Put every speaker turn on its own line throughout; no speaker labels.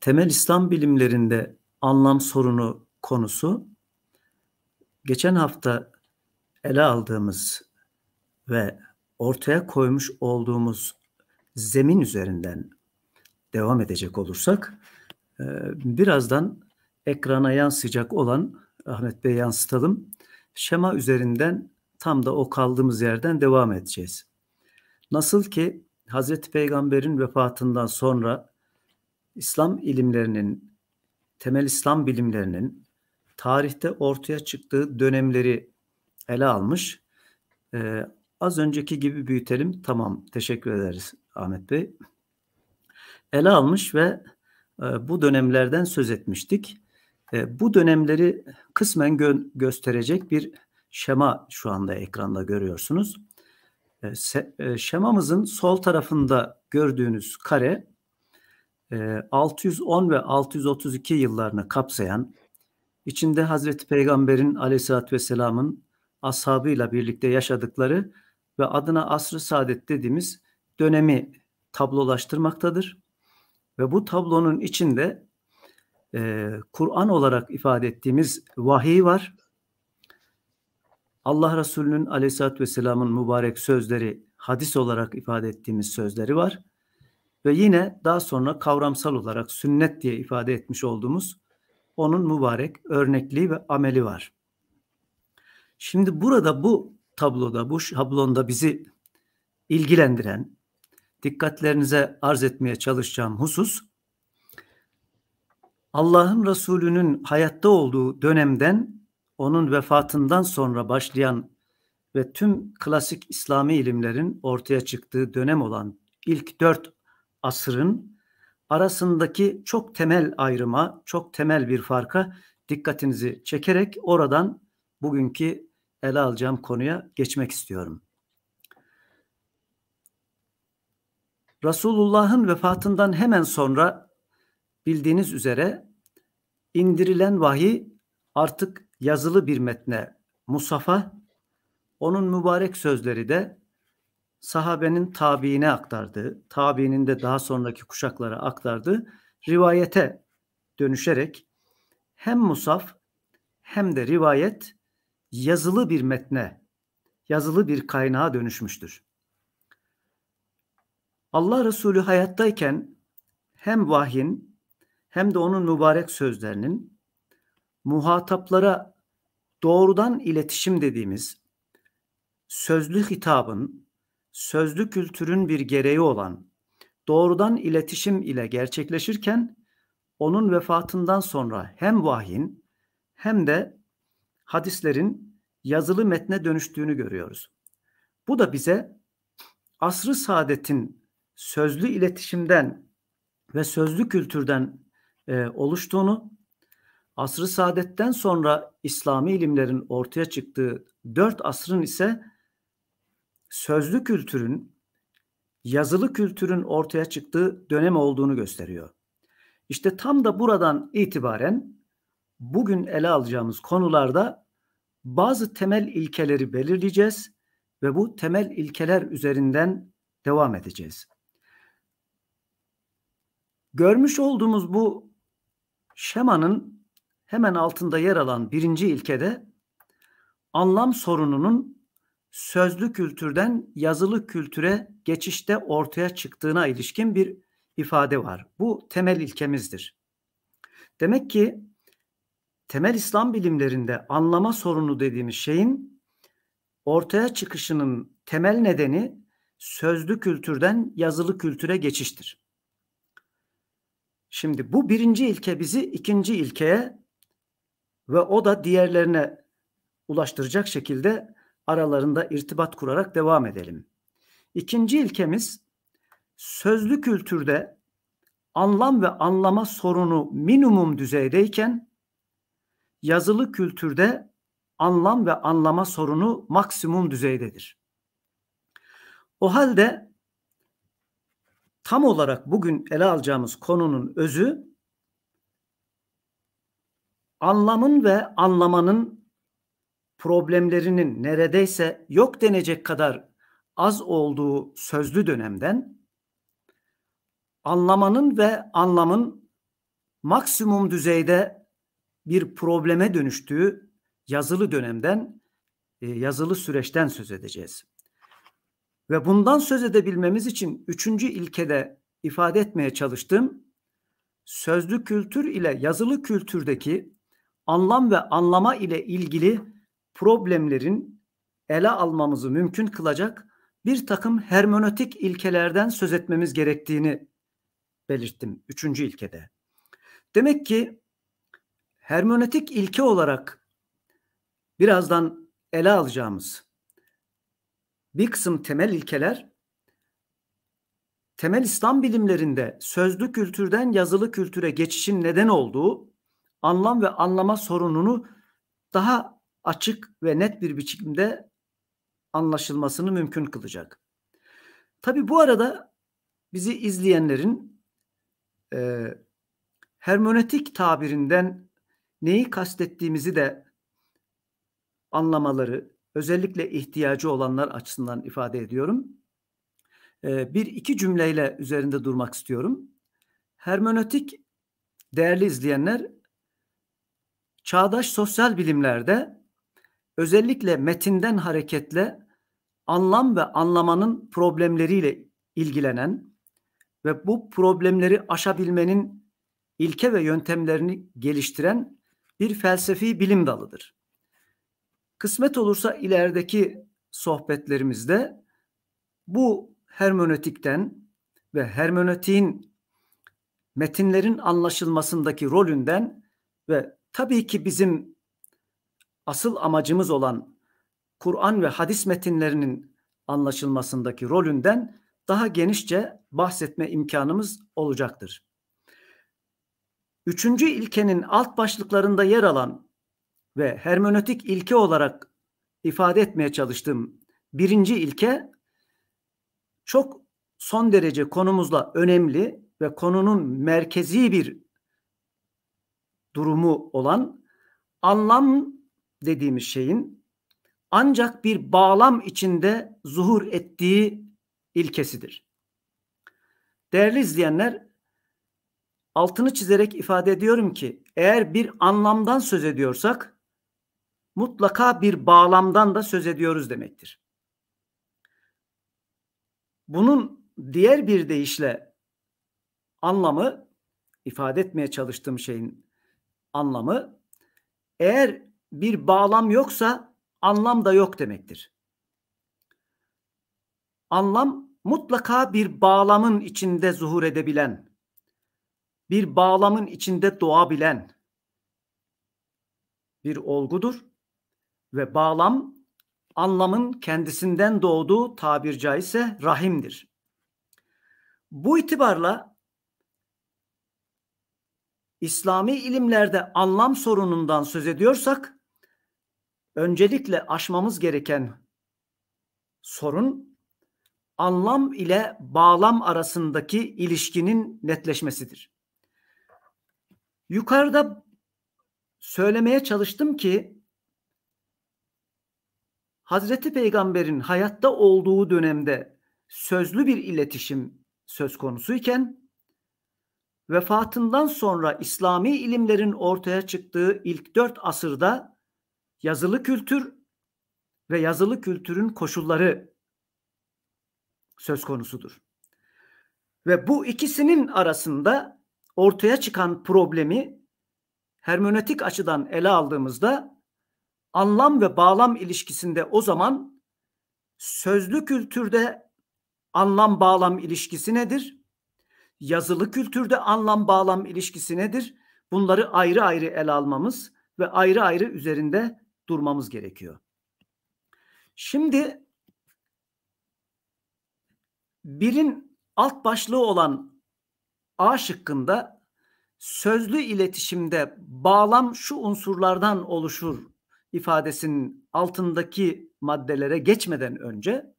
temel İslam bilimlerinde anlam sorunu konusu geçen hafta ele aldığımız ve ortaya koymuş olduğumuz zemin üzerinden devam edecek olursak e, birazdan ekrana yansıyacak olan Ahmet Bey yansıtalım. Şema üzerinden tam da o kaldığımız yerden devam edeceğiz. Nasıl ki Hazreti Peygamber'in vefatından sonra İslam ilimlerinin, temel İslam bilimlerinin tarihte ortaya çıktığı dönemleri ele almış. Ee, az önceki gibi büyütelim. Tamam, teşekkür ederiz Ahmet Bey. Ele almış ve e, bu dönemlerden söz etmiştik. E, bu dönemleri kısmen gö- gösterecek bir şema şu anda ekranda görüyorsunuz. E, e, şemamızın sol tarafında gördüğünüz kare 610 ee, ve 632 yıllarını kapsayan, içinde Hazreti Peygamber'in aleyhissalatü vesselamın ashabıyla birlikte yaşadıkları ve adına asrı saadet dediğimiz dönemi tablolaştırmaktadır. Ve bu tablonun içinde e, Kur'an olarak ifade ettiğimiz vahiy var. Allah Resulü'nün aleyhissalatü vesselamın mübarek sözleri hadis olarak ifade ettiğimiz sözleri var ve yine daha sonra kavramsal olarak sünnet diye ifade etmiş olduğumuz onun mübarek örnekliği ve ameli var. Şimdi burada bu tabloda, bu şablonda bizi ilgilendiren, dikkatlerinize arz etmeye çalışacağım husus, Allah'ın Resulü'nün hayatta olduğu dönemden, onun vefatından sonra başlayan ve tüm klasik İslami ilimlerin ortaya çıktığı dönem olan ilk dört asırın arasındaki çok temel ayrıma, çok temel bir farka dikkatinizi çekerek oradan bugünkü ele alacağım konuya geçmek istiyorum. Resulullah'ın vefatından hemen sonra bildiğiniz üzere indirilen vahiy artık yazılı bir metne, Musaf'a, onun mübarek sözleri de sahabenin tabiine aktardı, tabiinin de daha sonraki kuşaklara aktardı. rivayete dönüşerek hem musaf hem de rivayet yazılı bir metne, yazılı bir kaynağa dönüşmüştür. Allah Resulü hayattayken hem vahyin hem de onun mübarek sözlerinin muhataplara doğrudan iletişim dediğimiz sözlü hitabın sözlü kültürün bir gereği olan doğrudan iletişim ile gerçekleşirken onun vefatından sonra hem vahyin hem de hadislerin yazılı metne dönüştüğünü görüyoruz. Bu da bize asrı saadetin sözlü iletişimden ve sözlü kültürden e, oluştuğunu, asrı saadetten sonra İslami ilimlerin ortaya çıktığı dört asrın ise sözlü kültürün yazılı kültürün ortaya çıktığı dönem olduğunu gösteriyor. İşte tam da buradan itibaren bugün ele alacağımız konularda bazı temel ilkeleri belirleyeceğiz ve bu temel ilkeler üzerinden devam edeceğiz. Görmüş olduğumuz bu şemanın hemen altında yer alan birinci ilkede anlam sorununun sözlü kültürden yazılı kültüre geçişte ortaya çıktığına ilişkin bir ifade var. Bu temel ilkemizdir. Demek ki temel İslam bilimlerinde anlama sorunu dediğimiz şeyin ortaya çıkışının temel nedeni sözlü kültürden yazılı kültüre geçiştir. Şimdi bu birinci ilke bizi ikinci ilkeye ve o da diğerlerine ulaştıracak şekilde aralarında irtibat kurarak devam edelim. İkinci ilkemiz sözlü kültürde anlam ve anlama sorunu minimum düzeydeyken yazılı kültürde anlam ve anlama sorunu maksimum düzeydedir. O halde tam olarak bugün ele alacağımız konunun özü anlamın ve anlamanın problemlerinin neredeyse yok denecek kadar az olduğu sözlü dönemden anlamanın ve anlamın maksimum düzeyde bir probleme dönüştüğü yazılı dönemden e, yazılı süreçten söz edeceğiz. Ve bundan söz edebilmemiz için üçüncü ilkede ifade etmeye çalıştığım sözlü kültür ile yazılı kültürdeki anlam ve anlama ile ilgili problemlerin ele almamızı mümkün kılacak bir takım hermenötik ilkelerden söz etmemiz gerektiğini belirttim üçüncü ilkede. Demek ki hermenötik ilke olarak birazdan ele alacağımız bir kısım temel ilkeler temel İslam bilimlerinde sözlü kültürden yazılı kültüre geçişin neden olduğu anlam ve anlama sorununu daha açık ve net bir biçimde anlaşılmasını mümkün kılacak. Tabi bu arada bizi izleyenlerin e, hermenötik tabirinden neyi kastettiğimizi de anlamaları özellikle ihtiyacı olanlar açısından ifade ediyorum. E, bir iki cümleyle üzerinde durmak istiyorum. Hermönetik değerli izleyenler çağdaş sosyal bilimlerde özellikle metinden hareketle anlam ve anlamanın problemleriyle ilgilenen ve bu problemleri aşabilmenin ilke ve yöntemlerini geliştiren bir felsefi bilim dalıdır. Kısmet olursa ilerideki sohbetlerimizde bu hermenötikten ve hermenötiğin metinlerin anlaşılmasındaki rolünden ve tabii ki bizim asıl amacımız olan Kur'an ve hadis metinlerinin anlaşılmasındaki rolünden daha genişçe bahsetme imkanımız olacaktır. Üçüncü ilkenin alt başlıklarında yer alan ve hermenötik ilke olarak ifade etmeye çalıştığım birinci ilke çok son derece konumuzla önemli ve konunun merkezi bir durumu olan anlam dediğimiz şeyin ancak bir bağlam içinde zuhur ettiği ilkesidir. Değerli izleyenler, altını çizerek ifade ediyorum ki eğer bir anlamdan söz ediyorsak mutlaka bir bağlamdan da söz ediyoruz demektir. Bunun diğer bir deyişle anlamı ifade etmeye çalıştığım şeyin anlamı eğer bir bağlam yoksa anlam da yok demektir. Anlam mutlaka bir bağlamın içinde zuhur edebilen, bir bağlamın içinde doğabilen bir olgudur ve bağlam anlamın kendisinden doğduğu tabir caizse rahimdir. Bu itibarla İslami ilimlerde anlam sorunundan söz ediyorsak öncelikle aşmamız gereken sorun anlam ile bağlam arasındaki ilişkinin netleşmesidir. Yukarıda söylemeye çalıştım ki Hazreti Peygamber'in hayatta olduğu dönemde sözlü bir iletişim söz konusuyken vefatından sonra İslami ilimlerin ortaya çıktığı ilk dört asırda yazılı kültür ve yazılı kültürün koşulları söz konusudur. Ve bu ikisinin arasında ortaya çıkan problemi hermenötik açıdan ele aldığımızda anlam ve bağlam ilişkisinde o zaman sözlü kültürde anlam bağlam ilişkisi nedir? Yazılı kültürde anlam bağlam ilişkisi nedir? Bunları ayrı ayrı ele almamız ve ayrı ayrı üzerinde durmamız gerekiyor. Şimdi birin alt başlığı olan A şıkkında sözlü iletişimde bağlam şu unsurlardan oluşur ifadesinin altındaki maddelere geçmeden önce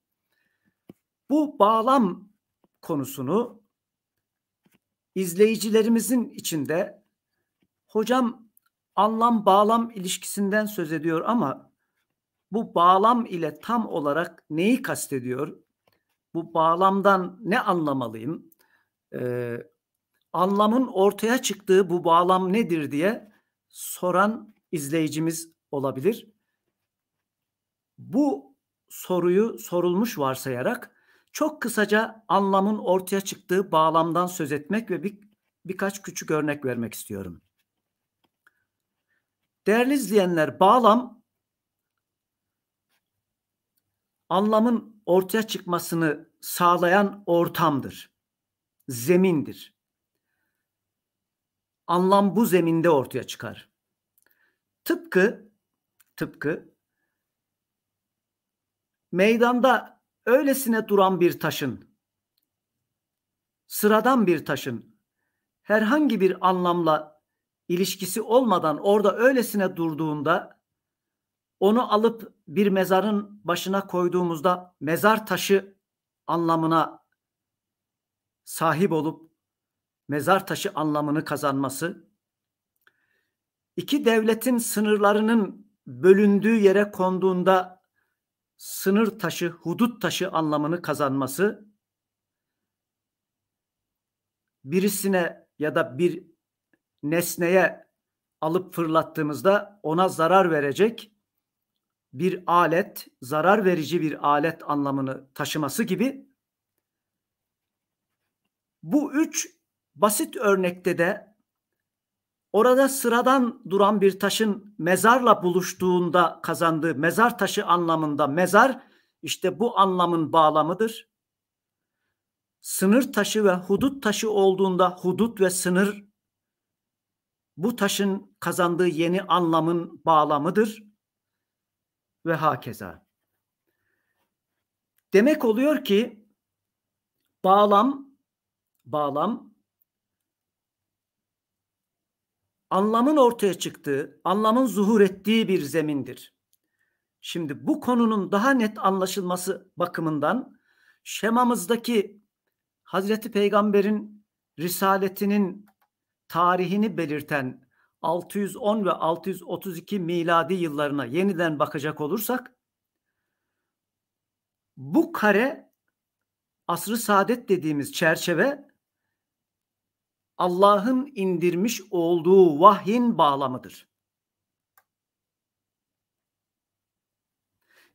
bu bağlam konusunu izleyicilerimizin içinde hocam anlam bağlam ilişkisinden söz ediyor ama bu bağlam ile tam olarak neyi kastediyor? Bu bağlamdan ne anlamalıyım? Ee, anlamın ortaya çıktığı bu bağlam nedir diye soran izleyicimiz olabilir. Bu soruyu sorulmuş varsayarak çok kısaca anlamın ortaya çıktığı bağlamdan söz etmek ve bir, birkaç küçük örnek vermek istiyorum. Değerli izleyenler bağlam anlamın ortaya çıkmasını sağlayan ortamdır. Zemindir. Anlam bu zeminde ortaya çıkar. Tıpkı tıpkı meydanda öylesine duran bir taşın sıradan bir taşın herhangi bir anlamla ilişkisi olmadan orada öylesine durduğunda onu alıp bir mezarın başına koyduğumuzda mezar taşı anlamına sahip olup mezar taşı anlamını kazanması iki devletin sınırlarının bölündüğü yere konduğunda sınır taşı, hudut taşı anlamını kazanması birisine ya da bir nesneye alıp fırlattığımızda ona zarar verecek bir alet, zarar verici bir alet anlamını taşıması gibi bu üç basit örnekte de orada sıradan duran bir taşın mezarla buluştuğunda kazandığı mezar taşı anlamında mezar işte bu anlamın bağlamıdır. Sınır taşı ve hudut taşı olduğunda hudut ve sınır bu taşın kazandığı yeni anlamın bağlamıdır ve hakeza. Demek oluyor ki bağlam bağlam anlamın ortaya çıktığı, anlamın zuhur ettiği bir zemindir. Şimdi bu konunun daha net anlaşılması bakımından şemamızdaki Hazreti Peygamber'in risaletinin tarihini belirten 610 ve 632 miladi yıllarına yeniden bakacak olursak bu kare asrı saadet dediğimiz çerçeve Allah'ın indirmiş olduğu vahyin bağlamıdır.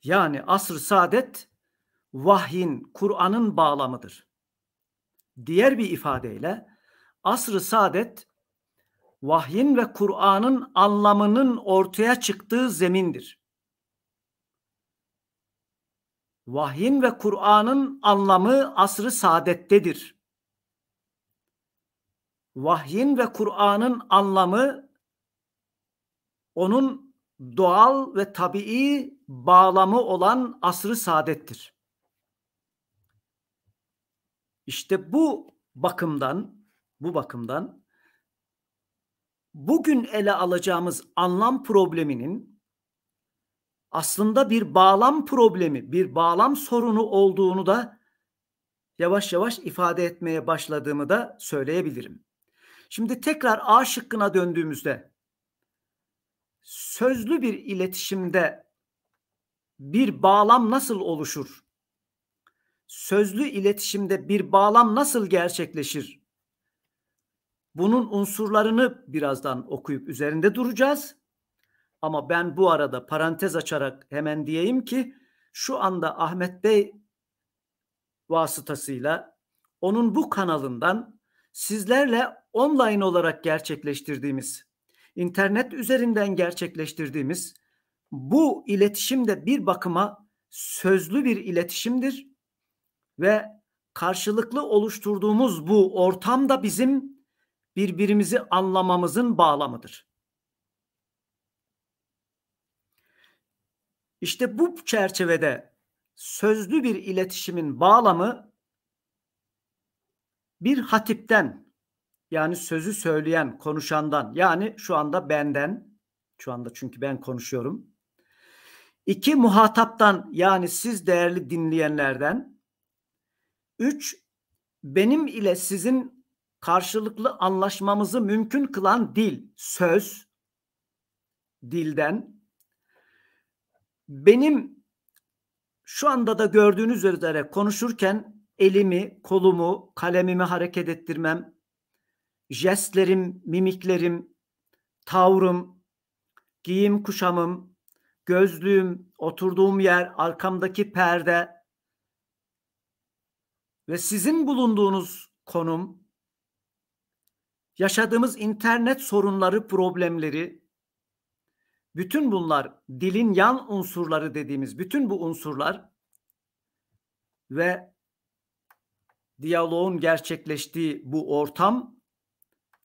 Yani asr-ı saadet vahyin, Kur'an'ın bağlamıdır. Diğer bir ifadeyle asr-ı saadet vahyin ve Kur'an'ın anlamının ortaya çıktığı zemindir. Vahyin ve Kur'an'ın anlamı asr-ı saadettedir. Vahyin ve Kur'an'ın anlamı onun doğal ve tabii bağlamı olan asr-ı saadettir. İşte bu bakımdan bu bakımdan bugün ele alacağımız anlam probleminin aslında bir bağlam problemi, bir bağlam sorunu olduğunu da yavaş yavaş ifade etmeye başladığımı da söyleyebilirim. Şimdi tekrar A şıkkına döndüğümüzde sözlü bir iletişimde bir bağlam nasıl oluşur? Sözlü iletişimde bir bağlam nasıl gerçekleşir? Bunun unsurlarını birazdan okuyup üzerinde duracağız. Ama ben bu arada parantez açarak hemen diyeyim ki şu anda Ahmet Bey vasıtasıyla onun bu kanalından sizlerle online olarak gerçekleştirdiğimiz, internet üzerinden gerçekleştirdiğimiz bu iletişim de bir bakıma sözlü bir iletişimdir ve karşılıklı oluşturduğumuz bu ortam da bizim birbirimizi anlamamızın bağlamıdır. İşte bu çerçevede sözlü bir iletişimin bağlamı bir hatipten yani sözü söyleyen, konuşandan yani şu anda benden şu anda çünkü ben konuşuyorum. İki muhataptan yani siz değerli dinleyenlerden. Üç benim ile sizin karşılıklı anlaşmamızı mümkün kılan dil, söz, dilden. Benim şu anda da gördüğünüz üzere konuşurken elimi, kolumu, kalemimi hareket ettirmem, jestlerim, mimiklerim, tavrım, giyim kuşamım, gözlüğüm, oturduğum yer, arkamdaki perde ve sizin bulunduğunuz konum yaşadığımız internet sorunları, problemleri, bütün bunlar dilin yan unsurları dediğimiz bütün bu unsurlar ve diyaloğun gerçekleştiği bu ortam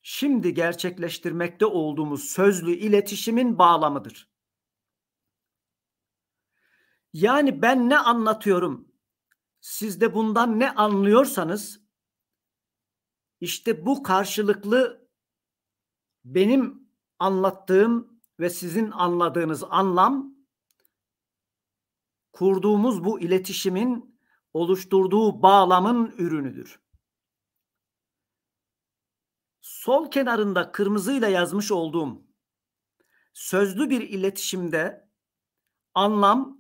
şimdi gerçekleştirmekte olduğumuz sözlü iletişimin bağlamıdır. Yani ben ne anlatıyorum, siz de bundan ne anlıyorsanız işte bu karşılıklı benim anlattığım ve sizin anladığınız anlam kurduğumuz bu iletişimin oluşturduğu bağlamın ürünüdür. Sol kenarında kırmızıyla yazmış olduğum sözlü bir iletişimde anlam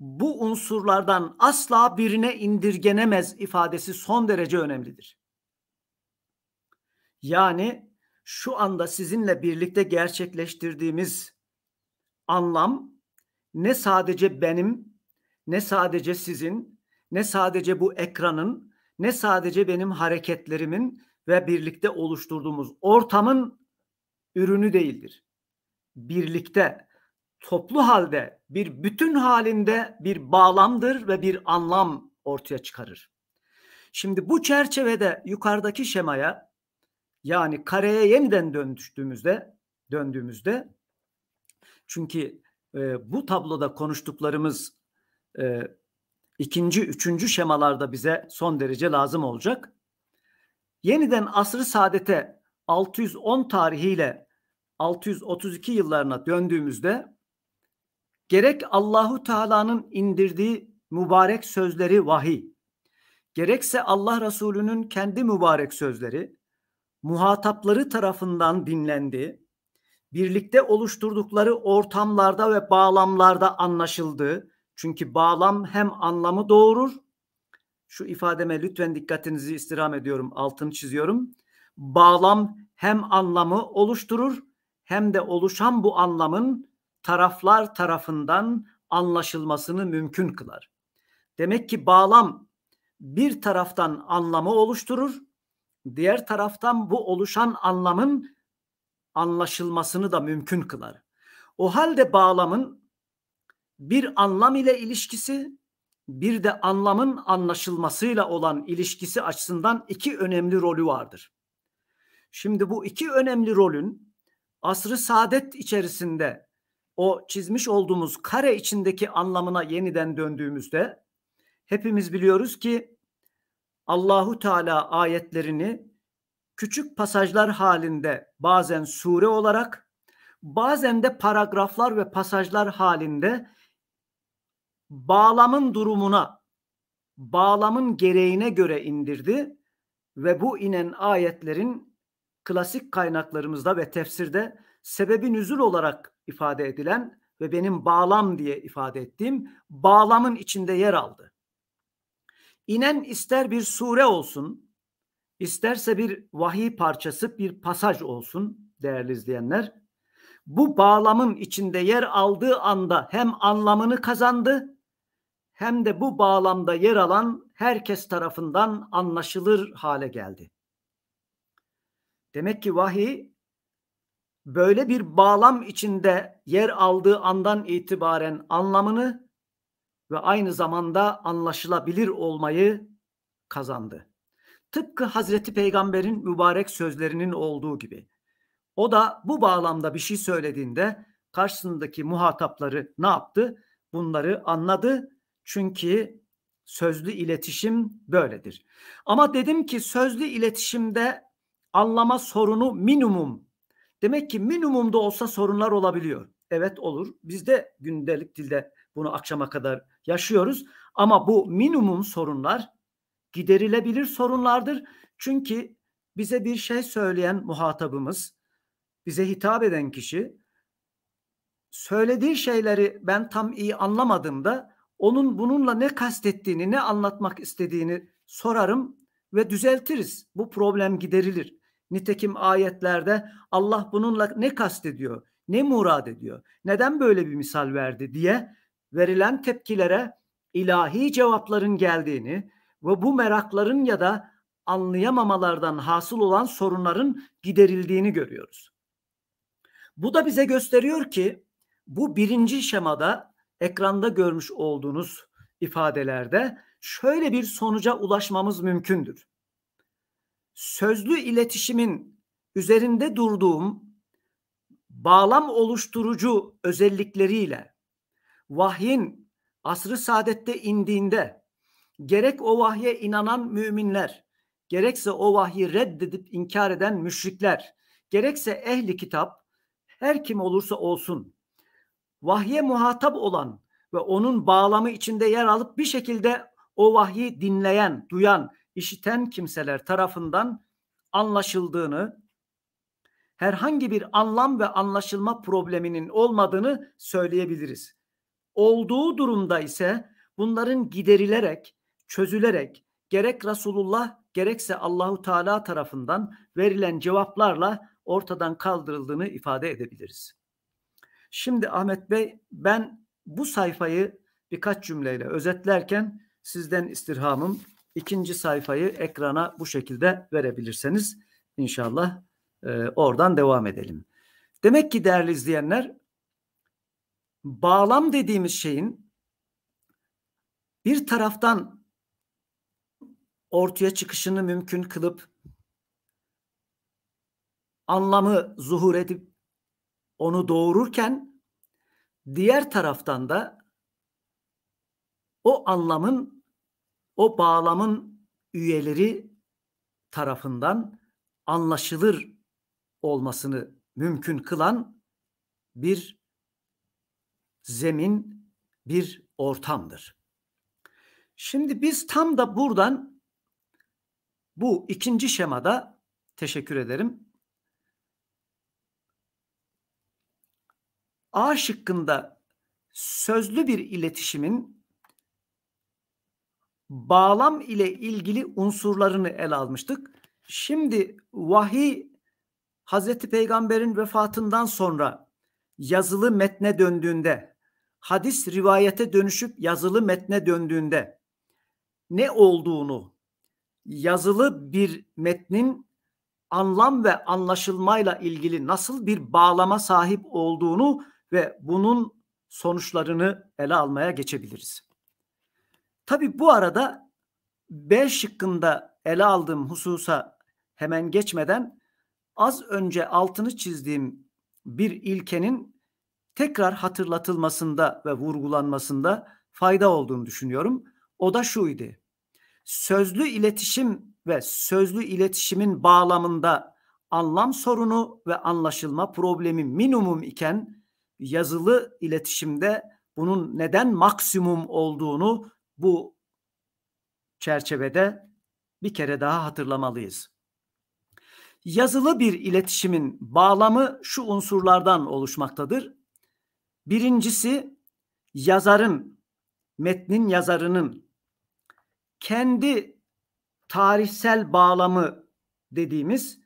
bu unsurlardan asla birine indirgenemez ifadesi son derece önemlidir. Yani şu anda sizinle birlikte gerçekleştirdiğimiz anlam ne sadece benim, ne sadece sizin, ne sadece bu ekranın, ne sadece benim hareketlerimin ve birlikte oluşturduğumuz ortamın ürünü değildir. Birlikte, toplu halde, bir bütün halinde bir bağlamdır ve bir anlam ortaya çıkarır. Şimdi bu çerçevede yukarıdaki şemaya yani kareye yeniden dönüştüğümüzde döndüğümüzde çünkü e, bu tabloda konuştuklarımız e, ikinci, üçüncü şemalarda bize son derece lazım olacak. Yeniden asrı saadete 610 tarihiyle 632 yıllarına döndüğümüzde gerek Allahu Teala'nın indirdiği mübarek sözleri vahiy, gerekse Allah Resulü'nün kendi mübarek sözleri, muhatapları tarafından dinlendi, birlikte oluşturdukları ortamlarda ve bağlamlarda anlaşıldı. Çünkü bağlam hem anlamı doğurur, şu ifademe lütfen dikkatinizi istirham ediyorum, altını çiziyorum. Bağlam hem anlamı oluşturur hem de oluşan bu anlamın taraflar tarafından anlaşılmasını mümkün kılar. Demek ki bağlam bir taraftan anlamı oluşturur, diğer taraftan bu oluşan anlamın anlaşılmasını da mümkün kılar. O halde bağlamın bir anlam ile ilişkisi bir de anlamın anlaşılmasıyla olan ilişkisi açısından iki önemli rolü vardır. Şimdi bu iki önemli rolün asrı saadet içerisinde o çizmiş olduğumuz kare içindeki anlamına yeniden döndüğümüzde hepimiz biliyoruz ki Allahu Teala ayetlerini küçük pasajlar halinde bazen sure olarak bazen de paragraflar ve pasajlar halinde bağlamın durumuna, bağlamın gereğine göre indirdi ve bu inen ayetlerin klasik kaynaklarımızda ve tefsirde sebebi nüzul olarak ifade edilen ve benim bağlam diye ifade ettiğim bağlamın içinde yer aldı. İnen ister bir sure olsun, isterse bir vahiy parçası, bir pasaj olsun değerli izleyenler. Bu bağlamın içinde yer aldığı anda hem anlamını kazandı hem de bu bağlamda yer alan herkes tarafından anlaşılır hale geldi. Demek ki vahiy böyle bir bağlam içinde yer aldığı andan itibaren anlamını ve aynı zamanda anlaşılabilir olmayı kazandı. Tıpkı Hazreti Peygamber'in mübarek sözlerinin olduğu gibi. O da bu bağlamda bir şey söylediğinde karşısındaki muhatapları ne yaptı? Bunları anladı. Çünkü sözlü iletişim böyledir. Ama dedim ki sözlü iletişimde anlama sorunu minimum. Demek ki minimumda olsa sorunlar olabiliyor. Evet olur. Biz de gündelik dilde bunu akşama kadar yaşıyoruz. Ama bu minimum sorunlar giderilebilir sorunlardır. Çünkü bize bir şey söyleyen muhatabımız, bize hitap eden kişi söylediği şeyleri ben tam iyi anlamadığımda onun bununla ne kastettiğini, ne anlatmak istediğini sorarım ve düzeltiriz. Bu problem giderilir. Nitekim ayetlerde Allah bununla ne kastediyor, ne murad ediyor, neden böyle bir misal verdi diye verilen tepkilere ilahi cevapların geldiğini ve bu merakların ya da anlayamamalardan hasıl olan sorunların giderildiğini görüyoruz. Bu da bize gösteriyor ki bu birinci şemada ekranda görmüş olduğunuz ifadelerde şöyle bir sonuca ulaşmamız mümkündür. Sözlü iletişimin üzerinde durduğum bağlam oluşturucu özellikleriyle vahyin asrı saadette indiğinde gerek o vahye inanan müminler, gerekse o vahyi reddedip inkar eden müşrikler, gerekse ehli kitap, her kim olursa olsun, vahye muhatap olan ve onun bağlamı içinde yer alıp bir şekilde o vahyi dinleyen, duyan, işiten kimseler tarafından anlaşıldığını, herhangi bir anlam ve anlaşılma probleminin olmadığını söyleyebiliriz. Olduğu durumda ise bunların giderilerek, çözülerek gerek Resulullah gerekse Allahu Teala tarafından verilen cevaplarla ortadan kaldırıldığını ifade edebiliriz. Şimdi Ahmet Bey ben bu sayfayı birkaç cümleyle özetlerken sizden istirhamım ikinci sayfayı ekrana bu şekilde verebilirseniz inşallah e, oradan devam edelim. Demek ki değerli izleyenler bağlam dediğimiz şeyin bir taraftan ortaya çıkışını mümkün kılıp anlamı zuhur edip onu doğururken diğer taraftan da o anlamın o bağlamın üyeleri tarafından anlaşılır olmasını mümkün kılan bir zemin bir ortamdır. Şimdi biz tam da buradan bu ikinci şemada teşekkür ederim. A şıkkında sözlü bir iletişimin bağlam ile ilgili unsurlarını ele almıştık. Şimdi vahiy Hazreti Peygamber'in vefatından sonra yazılı metne döndüğünde hadis rivayete dönüşüp yazılı metne döndüğünde ne olduğunu yazılı bir metnin anlam ve anlaşılmayla ilgili nasıl bir bağlama sahip olduğunu ve bunun sonuçlarını ele almaya geçebiliriz. Tabi bu arada B şıkkında ele aldığım hususa hemen geçmeden az önce altını çizdiğim bir ilkenin tekrar hatırlatılmasında ve vurgulanmasında fayda olduğunu düşünüyorum. O da şuydu. Sözlü iletişim ve sözlü iletişimin bağlamında anlam sorunu ve anlaşılma problemi minimum iken yazılı iletişimde bunun neden maksimum olduğunu bu çerçevede bir kere daha hatırlamalıyız. Yazılı bir iletişimin bağlamı şu unsurlardan oluşmaktadır. Birincisi yazarın, metnin yazarının kendi tarihsel bağlamı dediğimiz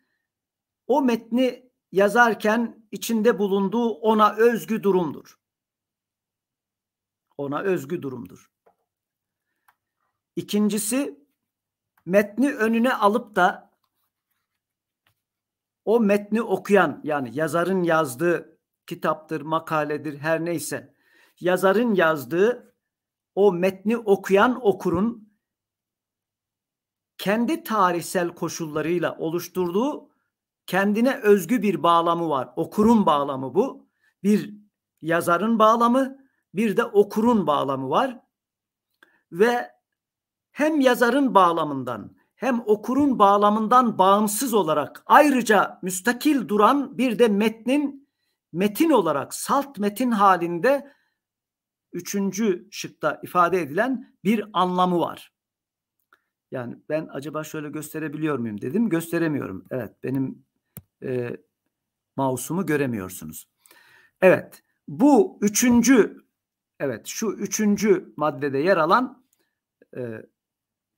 o metni yazarken içinde bulunduğu ona özgü durumdur. Ona özgü durumdur. İkincisi metni önüne alıp da o metni okuyan yani yazarın yazdığı kitaptır, makaledir her neyse yazarın yazdığı o metni okuyan okurun kendi tarihsel koşullarıyla oluşturduğu kendine özgü bir bağlamı var. Okurun bağlamı bu. Bir yazarın bağlamı, bir de okurun bağlamı var. Ve hem yazarın bağlamından hem okurun bağlamından bağımsız olarak ayrıca müstakil duran bir de metnin metin olarak salt metin halinde üçüncü şıkta ifade edilen bir anlamı var. Yani ben acaba şöyle gösterebiliyor muyum dedim. Gösteremiyorum. Evet benim e, mouse'umu göremiyorsunuz. Evet bu üçüncü evet şu üçüncü maddede yer alan e,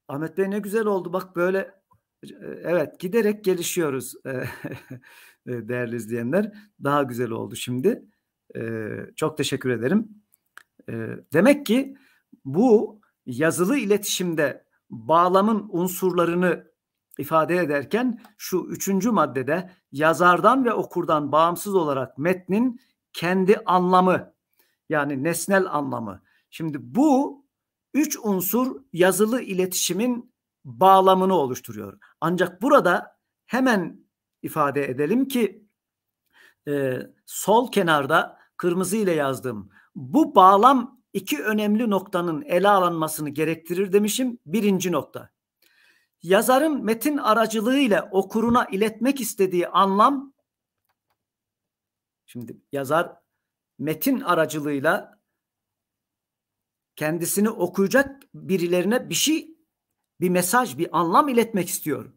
Ahmet Bey ne güzel oldu bak böyle ee, evet giderek gelişiyoruz e, e, değerli izleyenler. Daha güzel oldu şimdi. Ee, çok teşekkür ederim. Ee, demek ki bu yazılı iletişimde bağlamın unsurlarını ifade ederken şu üçüncü maddede yazardan ve okurdan bağımsız olarak metnin kendi anlamı yani nesnel anlamı. Şimdi bu üç unsur yazılı iletişimin bağlamını oluşturuyor. Ancak burada hemen ifade edelim ki e, sol kenarda kırmızı ile yazdığım Bu bağlam iki önemli noktanın ele alınmasını gerektirir demişim. Birinci nokta. Yazarın metin aracılığıyla okuruna iletmek istediği anlam şimdi yazar metin aracılığıyla kendisini okuyacak birilerine bir şey bir mesaj, bir anlam iletmek istiyorum.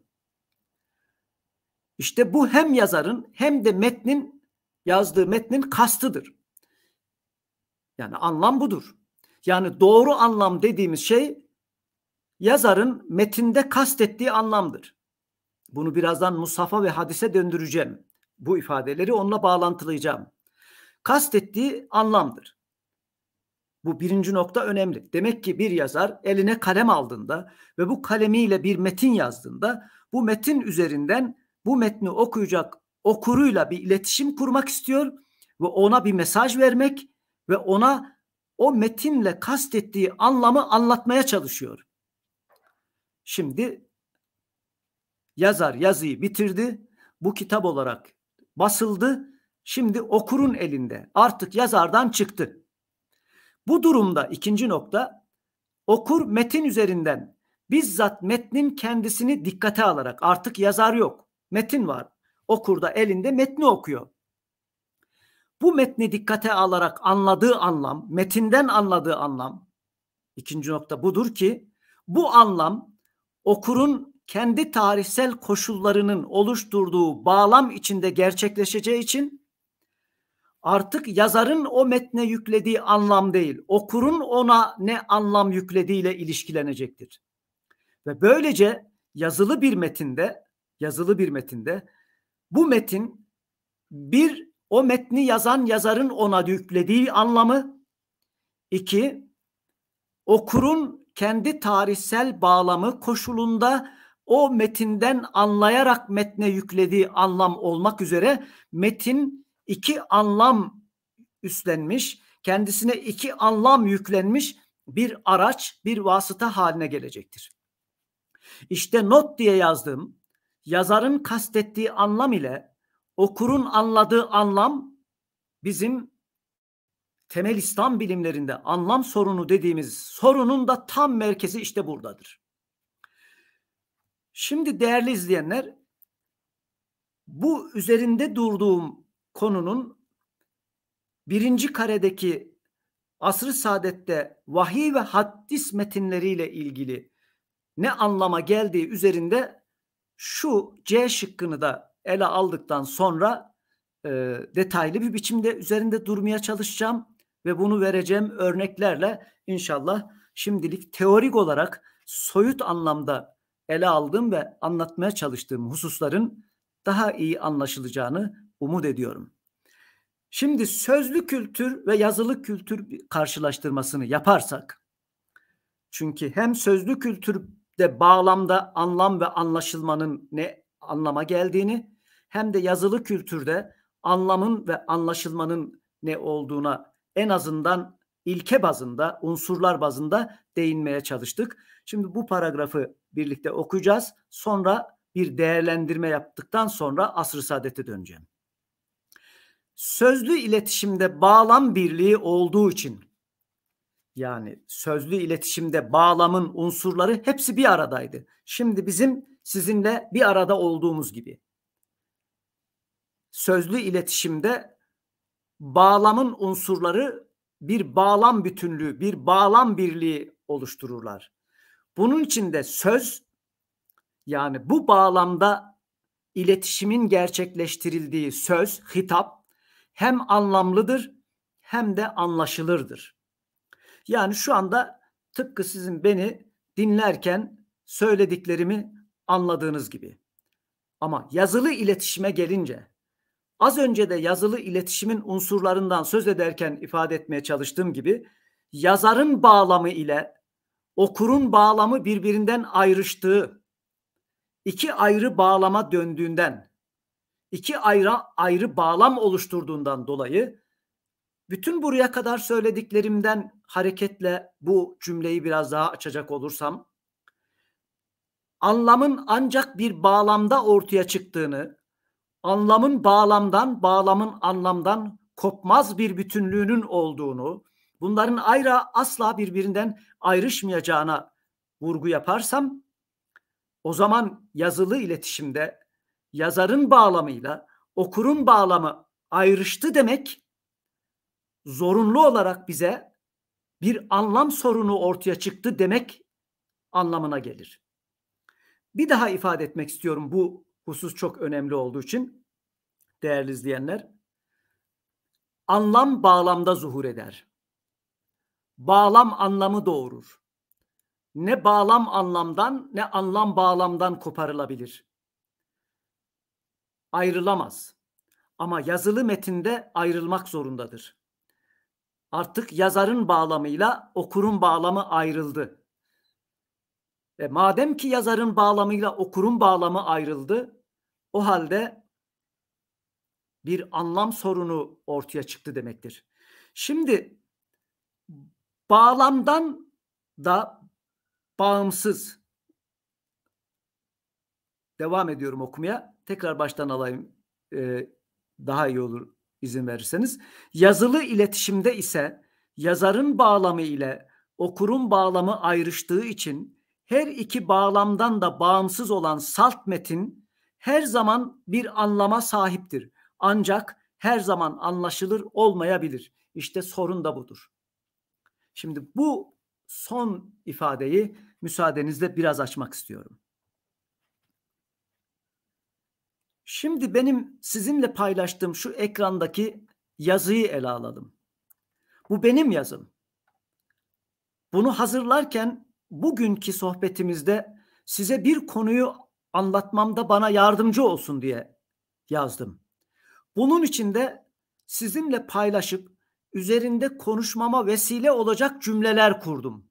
İşte bu hem yazarın hem de metnin yazdığı metnin kastıdır. Yani anlam budur. Yani doğru anlam dediğimiz şey yazarın metinde kastettiği anlamdır. Bunu birazdan Musafa ve hadise döndüreceğim. Bu ifadeleri onunla bağlantılayacağım. Kastettiği anlamdır. Bu birinci nokta önemli. Demek ki bir yazar eline kalem aldığında ve bu kalemiyle bir metin yazdığında bu metin üzerinden bu metni okuyacak okuruyla bir iletişim kurmak istiyor ve ona bir mesaj vermek ve ona o metinle kastettiği anlamı anlatmaya çalışıyor. Şimdi yazar yazıyı bitirdi. Bu kitap olarak basıldı. Şimdi okurun elinde. Artık yazardan çıktı. Bu durumda ikinci nokta okur metin üzerinden bizzat metnin kendisini dikkate alarak artık yazar yok. Metin var. Okur da elinde metni okuyor. Bu metni dikkate alarak anladığı anlam, metinden anladığı anlam ikinci nokta budur ki bu anlam okurun kendi tarihsel koşullarının oluşturduğu bağlam içinde gerçekleşeceği için artık yazarın o metne yüklediği anlam değil, okurun ona ne anlam yüklediğiyle ilişkilenecektir. Ve böylece yazılı bir metinde, yazılı bir metinde bu metin bir o metni yazan yazarın ona yüklediği anlamı, iki okurun kendi tarihsel bağlamı koşulunda o metinden anlayarak metne yüklediği anlam olmak üzere metin iki anlam üstlenmiş, kendisine iki anlam yüklenmiş bir araç, bir vasıta haline gelecektir. İşte not diye yazdığım yazarın kastettiği anlam ile okurun anladığı anlam bizim temel İslam bilimlerinde anlam sorunu dediğimiz sorunun da tam merkezi işte buradadır. Şimdi değerli izleyenler bu üzerinde durduğum konunun birinci karedeki asr-ı saadette vahiy ve haddis metinleriyle ilgili ne anlama geldiği üzerinde şu C şıkkını da ele aldıktan sonra e, detaylı bir biçimde üzerinde durmaya çalışacağım ve bunu vereceğim örneklerle inşallah şimdilik teorik olarak soyut anlamda ele aldığım ve anlatmaya çalıştığım hususların daha iyi anlaşılacağını umut ediyorum. Şimdi sözlü kültür ve yazılı kültür karşılaştırmasını yaparsak çünkü hem sözlü kültürde bağlamda anlam ve anlaşılmanın ne anlama geldiğini hem de yazılı kültürde anlamın ve anlaşılmanın ne olduğuna en azından ilke bazında, unsurlar bazında değinmeye çalıştık. Şimdi bu paragrafı birlikte okuyacağız. Sonra bir değerlendirme yaptıktan sonra asr-ı saadete döneceğim sözlü iletişimde bağlam birliği olduğu için yani sözlü iletişimde bağlamın unsurları hepsi bir aradaydı. Şimdi bizim sizinle bir arada olduğumuz gibi. Sözlü iletişimde bağlamın unsurları bir bağlam bütünlüğü, bir bağlam birliği oluştururlar. Bunun için de söz yani bu bağlamda iletişimin gerçekleştirildiği söz, hitap hem anlamlıdır hem de anlaşılırdır. Yani şu anda tıpkı sizin beni dinlerken söylediklerimi anladığınız gibi. Ama yazılı iletişime gelince az önce de yazılı iletişimin unsurlarından söz ederken ifade etmeye çalıştığım gibi yazarın bağlamı ile okurun bağlamı birbirinden ayrıştığı iki ayrı bağlama döndüğünden iki ayrı ayrı bağlam oluşturduğundan dolayı bütün buraya kadar söylediklerimden hareketle bu cümleyi biraz daha açacak olursam anlamın ancak bir bağlamda ortaya çıktığını, anlamın bağlamdan, bağlamın anlamdan kopmaz bir bütünlüğünün olduğunu, bunların ayrı asla birbirinden ayrışmayacağına vurgu yaparsam o zaman yazılı iletişimde yazarın bağlamıyla okurun bağlamı ayrıştı demek zorunlu olarak bize bir anlam sorunu ortaya çıktı demek anlamına gelir. Bir daha ifade etmek istiyorum bu husus çok önemli olduğu için değerli izleyenler. Anlam bağlamda zuhur eder. Bağlam anlamı doğurur. Ne bağlam anlamdan ne anlam bağlamdan koparılabilir ayrılamaz. Ama yazılı metinde ayrılmak zorundadır. Artık yazarın bağlamıyla okurun bağlamı ayrıldı. Ve madem ki yazarın bağlamıyla okurun bağlamı ayrıldı, o halde bir anlam sorunu ortaya çıktı demektir. Şimdi bağlamdan da bağımsız devam ediyorum okumaya tekrar baştan alayım e, daha iyi olur izin verirseniz. Yazılı iletişimde ise yazarın bağlamı ile okurun bağlamı ayrıştığı için her iki bağlamdan da bağımsız olan salt metin her zaman bir anlama sahiptir. Ancak her zaman anlaşılır olmayabilir. İşte sorun da budur. Şimdi bu son ifadeyi müsaadenizle biraz açmak istiyorum. Şimdi benim sizinle paylaştığım şu ekrandaki yazıyı ele alalım. Bu benim yazım. Bunu hazırlarken bugünkü sohbetimizde size bir konuyu anlatmamda bana yardımcı olsun diye yazdım. Bunun için de sizinle paylaşıp üzerinde konuşmama vesile olacak cümleler kurdum.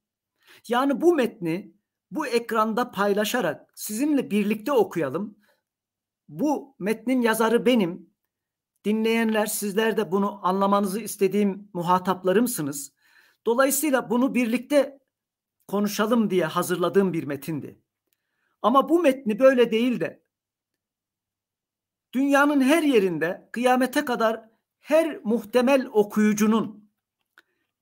Yani bu metni bu ekranda paylaşarak sizinle birlikte okuyalım bu metnin yazarı benim. Dinleyenler sizler de bunu anlamanızı istediğim muhataplarımsınız. Dolayısıyla bunu birlikte konuşalım diye hazırladığım bir metindi. Ama bu metni böyle değil de dünyanın her yerinde kıyamete kadar her muhtemel okuyucunun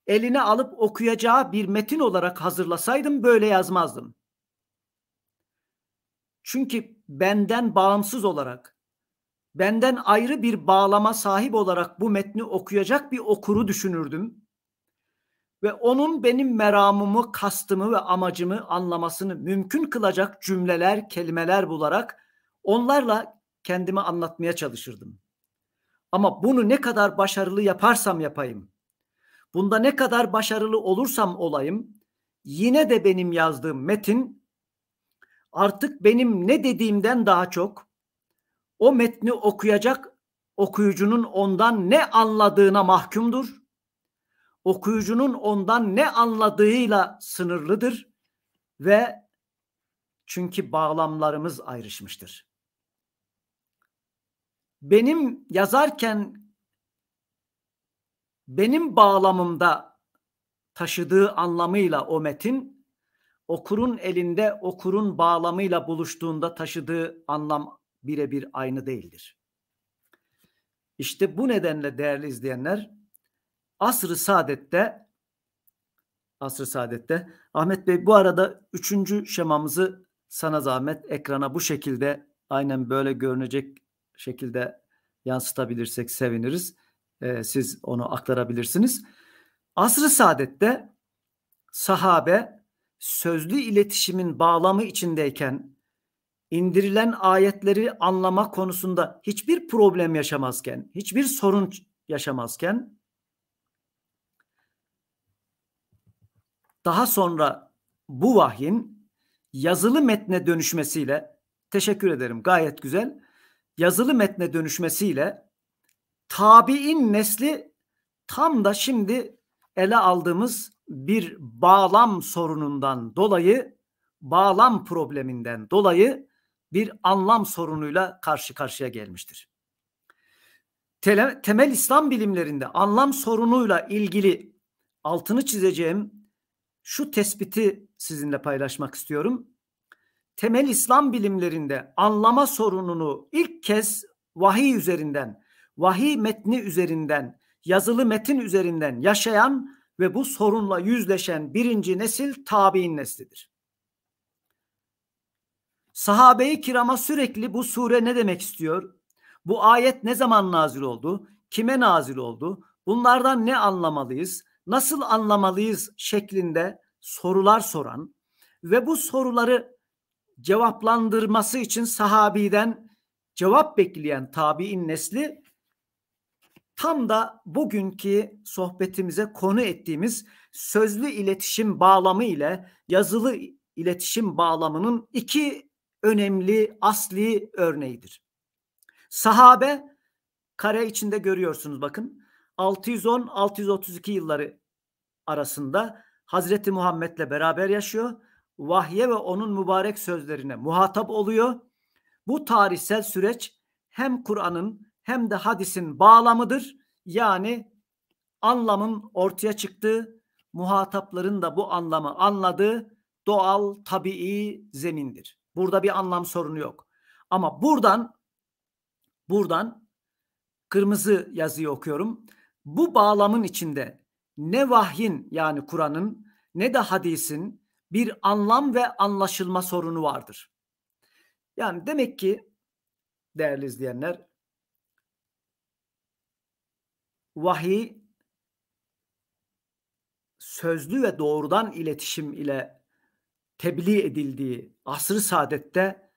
eline alıp okuyacağı bir metin olarak hazırlasaydım böyle yazmazdım. Çünkü benden bağımsız olarak, benden ayrı bir bağlama sahip olarak bu metni okuyacak bir okuru düşünürdüm. Ve onun benim meramımı, kastımı ve amacımı anlamasını mümkün kılacak cümleler, kelimeler bularak onlarla kendimi anlatmaya çalışırdım. Ama bunu ne kadar başarılı yaparsam yapayım, bunda ne kadar başarılı olursam olayım, yine de benim yazdığım metin artık benim ne dediğimden daha çok o metni okuyacak okuyucunun ondan ne anladığına mahkumdur. Okuyucunun ondan ne anladığıyla sınırlıdır ve çünkü bağlamlarımız ayrışmıştır. Benim yazarken benim bağlamımda taşıdığı anlamıyla o metin okurun elinde okurun bağlamıyla buluştuğunda taşıdığı anlam birebir aynı değildir. İşte bu nedenle değerli izleyenler Asr-ı Saadet'te Asr-ı Saadet'te Ahmet Bey bu arada üçüncü şemamızı sana zahmet ekrana bu şekilde aynen böyle görünecek şekilde yansıtabilirsek seviniriz. Ee, siz onu aktarabilirsiniz. Asr-ı Saadet'te sahabe sözlü iletişimin bağlamı içindeyken indirilen ayetleri anlama konusunda hiçbir problem yaşamazken, hiçbir sorun yaşamazken daha sonra bu vahyin yazılı metne dönüşmesiyle teşekkür ederim gayet güzel yazılı metne dönüşmesiyle tabi'in nesli tam da şimdi ele aldığımız bir bağlam sorunundan dolayı, bağlam probleminden dolayı bir anlam sorunuyla karşı karşıya gelmiştir. Tele, temel İslam bilimlerinde anlam sorunuyla ilgili altını çizeceğim şu tespiti sizinle paylaşmak istiyorum. Temel İslam bilimlerinde anlama sorununu ilk kez vahiy üzerinden, vahiy metni üzerinden yazılı metin üzerinden yaşayan ve bu sorunla yüzleşen birinci nesil tabi'in neslidir. Sahabe-i kirama sürekli bu sure ne demek istiyor? Bu ayet ne zaman nazil oldu? Kime nazil oldu? Bunlardan ne anlamalıyız? Nasıl anlamalıyız şeklinde sorular soran ve bu soruları cevaplandırması için sahabiden cevap bekleyen tabi'in nesli tam da bugünkü sohbetimize konu ettiğimiz sözlü iletişim bağlamı ile yazılı iletişim bağlamının iki önemli asli örneğidir. Sahabe kare içinde görüyorsunuz bakın 610-632 yılları arasında Hazreti Muhammed'le beraber yaşıyor. Vahye ve onun mübarek sözlerine muhatap oluyor. Bu tarihsel süreç hem Kur'an'ın hem de hadisin bağlamıdır. Yani anlamın ortaya çıktığı, muhatapların da bu anlamı anladığı doğal, tabii zemindir. Burada bir anlam sorunu yok. Ama buradan buradan kırmızı yazıyı okuyorum. Bu bağlamın içinde ne vahyin yani Kur'an'ın ne de hadisin bir anlam ve anlaşılma sorunu vardır. Yani demek ki değerli izleyenler vahiy sözlü ve doğrudan iletişim ile tebliğ edildiği asr saadette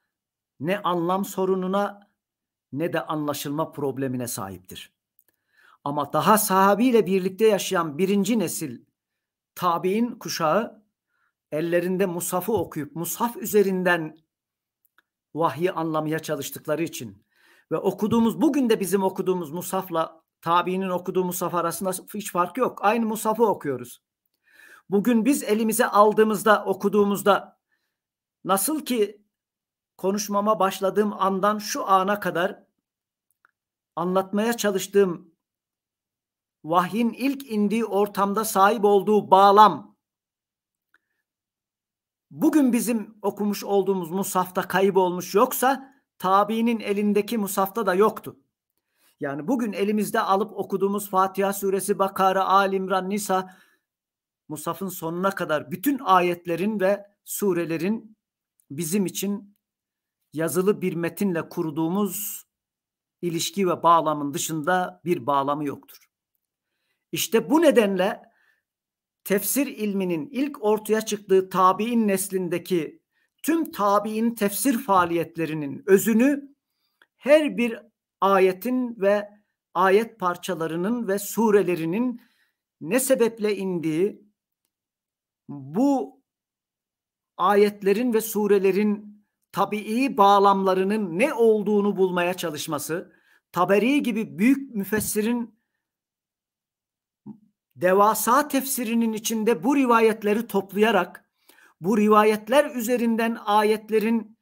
ne anlam sorununa ne de anlaşılma problemine sahiptir. Ama daha sahabiyle birlikte yaşayan birinci nesil tabi'in kuşağı ellerinde musafı okuyup musaf üzerinden vahyi anlamaya çalıştıkları için ve okuduğumuz bugün de bizim okuduğumuz musafla Tabi'nin okuduğu musaf arasında hiç fark yok. Aynı musafı okuyoruz. Bugün biz elimize aldığımızda, okuduğumuzda nasıl ki konuşmama başladığım andan şu ana kadar anlatmaya çalıştığım vahyin ilk indiği ortamda sahip olduğu bağlam bugün bizim okumuş olduğumuz musafta olmuş yoksa tabiinin elindeki musafta da yoktu. Yani bugün elimizde alıp okuduğumuz Fatiha suresi, Bakara, Ali İmran, Nisa Musaf'ın sonuna kadar bütün ayetlerin ve surelerin bizim için yazılı bir metinle kurduğumuz ilişki ve bağlamın dışında bir bağlamı yoktur. İşte bu nedenle tefsir ilminin ilk ortaya çıktığı tabi'in neslindeki tüm tabi'in tefsir faaliyetlerinin özünü her bir ayetin ve ayet parçalarının ve surelerinin ne sebeple indiği, bu ayetlerin ve surelerin tabii bağlamlarının ne olduğunu bulmaya çalışması, Taberi gibi büyük müfessirin devasa tefsirinin içinde bu rivayetleri toplayarak bu rivayetler üzerinden ayetlerin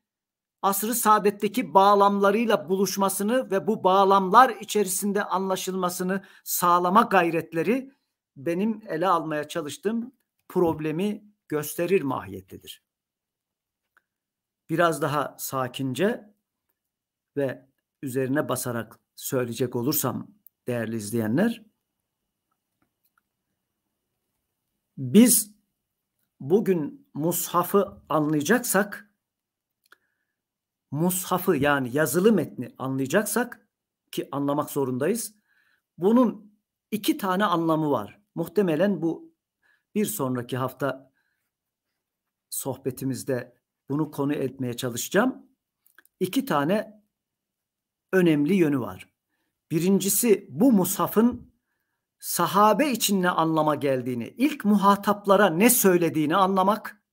asrı saadetteki bağlamlarıyla buluşmasını ve bu bağlamlar içerisinde anlaşılmasını sağlama gayretleri benim ele almaya çalıştığım problemi gösterir mahiyettedir. Biraz daha sakince ve üzerine basarak söyleyecek olursam değerli izleyenler biz bugün mushafı anlayacaksak mushafı yani yazılı metni anlayacaksak ki anlamak zorundayız. Bunun iki tane anlamı var. Muhtemelen bu bir sonraki hafta sohbetimizde bunu konu etmeye çalışacağım. İki tane önemli yönü var. Birincisi bu mushafın sahabe için ne anlama geldiğini, ilk muhataplara ne söylediğini anlamak.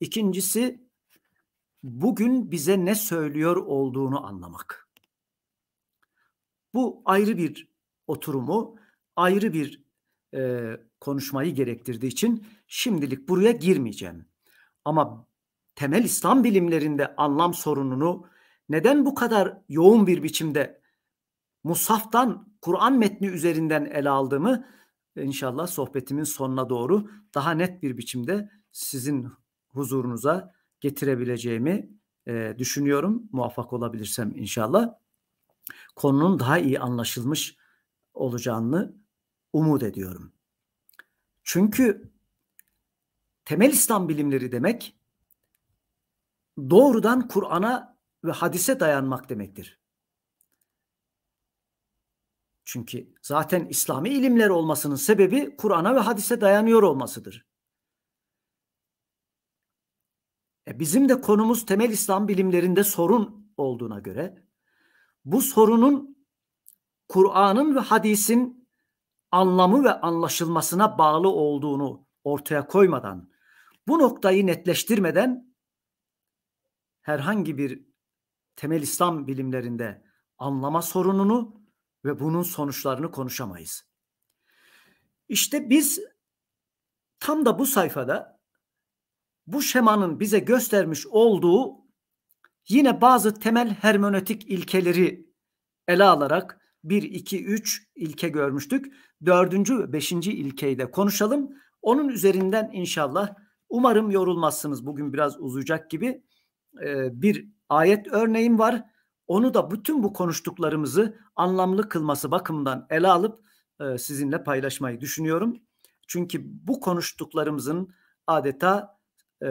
İkincisi bugün bize ne söylüyor olduğunu anlamak. Bu ayrı bir oturumu, ayrı bir e, konuşmayı gerektirdiği için şimdilik buraya girmeyeceğim. Ama temel İslam bilimlerinde anlam sorununu neden bu kadar yoğun bir biçimde Musaf'tan Kur'an metni üzerinden ele aldığımı inşallah sohbetimin sonuna doğru daha net bir biçimde sizin huzurunuza getirebileceğimi e, düşünüyorum. Muvaffak olabilirsem inşallah. Konunun daha iyi anlaşılmış olacağını umut ediyorum. Çünkü temel İslam bilimleri demek doğrudan Kur'an'a ve hadise dayanmak demektir. Çünkü zaten İslami ilimler olmasının sebebi Kur'an'a ve hadise dayanıyor olmasıdır. E, bizim de konumuz temel İslam bilimlerinde sorun olduğuna göre bu sorunun Kur'an'ın ve hadisin anlamı ve anlaşılmasına bağlı olduğunu ortaya koymadan, bu noktayı netleştirmeden herhangi bir temel İslam bilimlerinde anlama sorununu ve bunun sonuçlarını konuşamayız. İşte biz tam da bu sayfada bu şemanın bize göstermiş olduğu yine bazı temel hermenötik ilkeleri ele alarak 1, 2, 3 ilke görmüştük. Dördüncü ve beşinci ilkeyi de konuşalım. Onun üzerinden inşallah umarım yorulmazsınız. Bugün biraz uzayacak gibi e, bir ayet örneğim var. Onu da bütün bu konuştuklarımızı anlamlı kılması bakımından ele alıp e, sizinle paylaşmayı düşünüyorum. Çünkü bu konuştuklarımızın adeta e,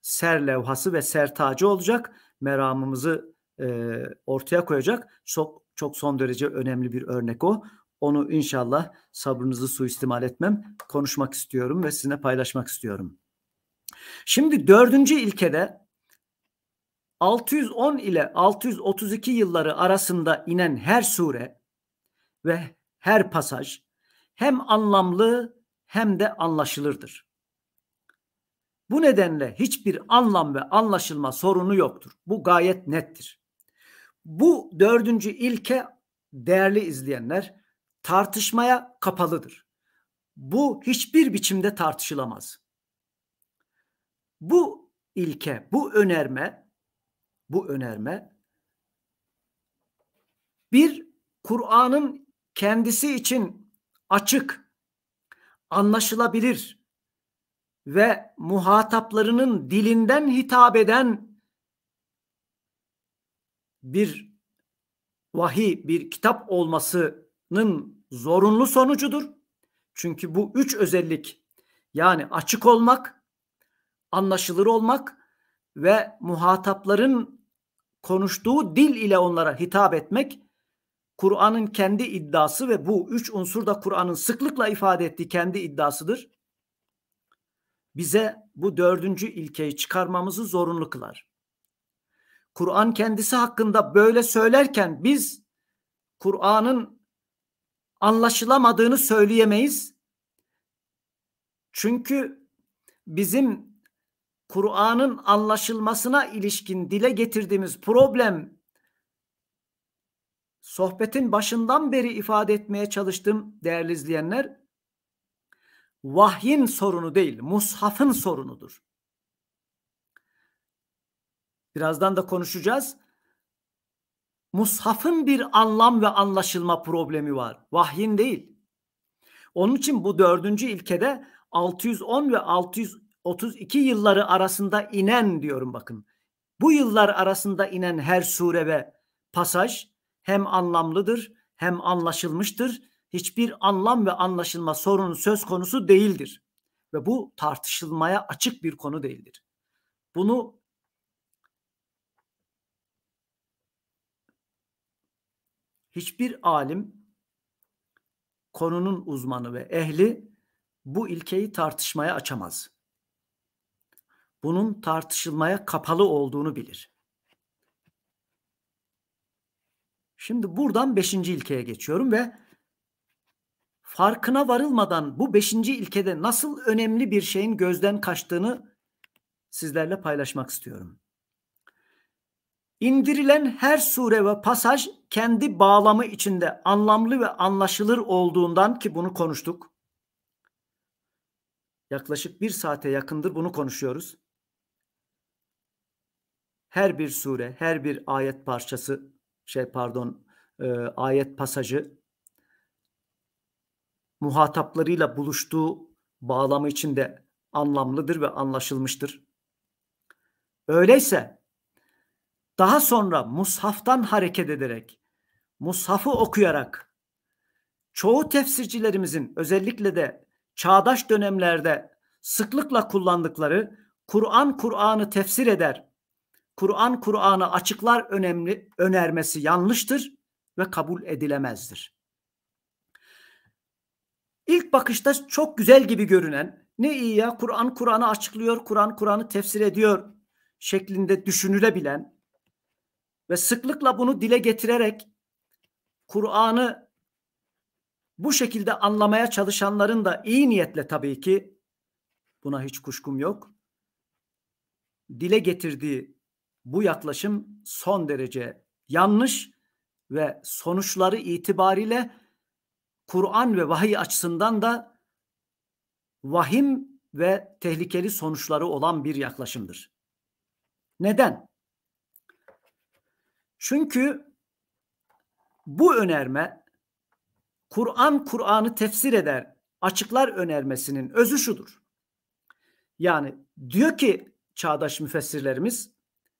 ser levhası ve sertacı olacak. Meramımızı e, ortaya koyacak. Çok çok son derece önemli bir örnek o. Onu inşallah sabrınızı suistimal etmem. Konuşmak istiyorum ve sizinle paylaşmak istiyorum. Şimdi dördüncü ilkede 610 ile 632 yılları arasında inen her sure ve her pasaj hem anlamlı hem de anlaşılırdır. Bu nedenle hiçbir anlam ve anlaşılma sorunu yoktur. Bu gayet nettir. Bu dördüncü ilke değerli izleyenler tartışmaya kapalıdır. Bu hiçbir biçimde tartışılamaz. Bu ilke, bu önerme, bu önerme bir Kur'an'ın kendisi için açık, anlaşılabilir, ve muhataplarının dilinden hitap eden bir vahiy, bir kitap olmasının zorunlu sonucudur. Çünkü bu üç özellik yani açık olmak, anlaşılır olmak ve muhatapların konuştuğu dil ile onlara hitap etmek Kur'an'ın kendi iddiası ve bu üç unsur da Kur'an'ın sıklıkla ifade ettiği kendi iddiasıdır bize bu dördüncü ilkeyi çıkarmamızı zorunlu kılar. Kur'an kendisi hakkında böyle söylerken biz Kur'an'ın anlaşılamadığını söyleyemeyiz. Çünkü bizim Kur'an'ın anlaşılmasına ilişkin dile getirdiğimiz problem sohbetin başından beri ifade etmeye çalıştım değerli izleyenler vahyin sorunu değil, mushafın sorunudur. Birazdan da konuşacağız. Mushafın bir anlam ve anlaşılma problemi var. Vahyin değil. Onun için bu dördüncü ilkede 610 ve 632 yılları arasında inen diyorum bakın. Bu yıllar arasında inen her sure ve pasaj hem anlamlıdır hem anlaşılmıştır hiçbir anlam ve anlaşılma sorunu söz konusu değildir. Ve bu tartışılmaya açık bir konu değildir. Bunu hiçbir alim konunun uzmanı ve ehli bu ilkeyi tartışmaya açamaz. Bunun tartışılmaya kapalı olduğunu bilir. Şimdi buradan beşinci ilkeye geçiyorum ve farkına varılmadan bu beşinci ilkede nasıl önemli bir şeyin gözden kaçtığını sizlerle paylaşmak istiyorum. İndirilen her sure ve pasaj kendi bağlamı içinde anlamlı ve anlaşılır olduğundan ki bunu konuştuk. Yaklaşık bir saate yakındır bunu konuşuyoruz. Her bir sure, her bir ayet parçası, şey pardon, e, ayet pasajı muhataplarıyla buluştuğu bağlamı içinde anlamlıdır ve anlaşılmıştır. Öyleyse daha sonra mushaftan hareket ederek, mushafı okuyarak çoğu tefsircilerimizin özellikle de çağdaş dönemlerde sıklıkla kullandıkları Kur'an Kur'an'ı tefsir eder, Kur'an Kur'an'ı açıklar önemli önermesi yanlıştır ve kabul edilemezdir ilk bakışta çok güzel gibi görünen ne iyi ya Kur'an Kur'an'ı açıklıyor, Kur'an Kur'an'ı tefsir ediyor şeklinde düşünülebilen ve sıklıkla bunu dile getirerek Kur'an'ı bu şekilde anlamaya çalışanların da iyi niyetle tabii ki buna hiç kuşkum yok. Dile getirdiği bu yaklaşım son derece yanlış ve sonuçları itibariyle Kur'an ve vahiy açısından da vahim ve tehlikeli sonuçları olan bir yaklaşımdır. Neden? Çünkü bu önerme Kur'an Kur'an'ı tefsir eder, açıklar önermesinin özü şudur. Yani diyor ki çağdaş müfessirlerimiz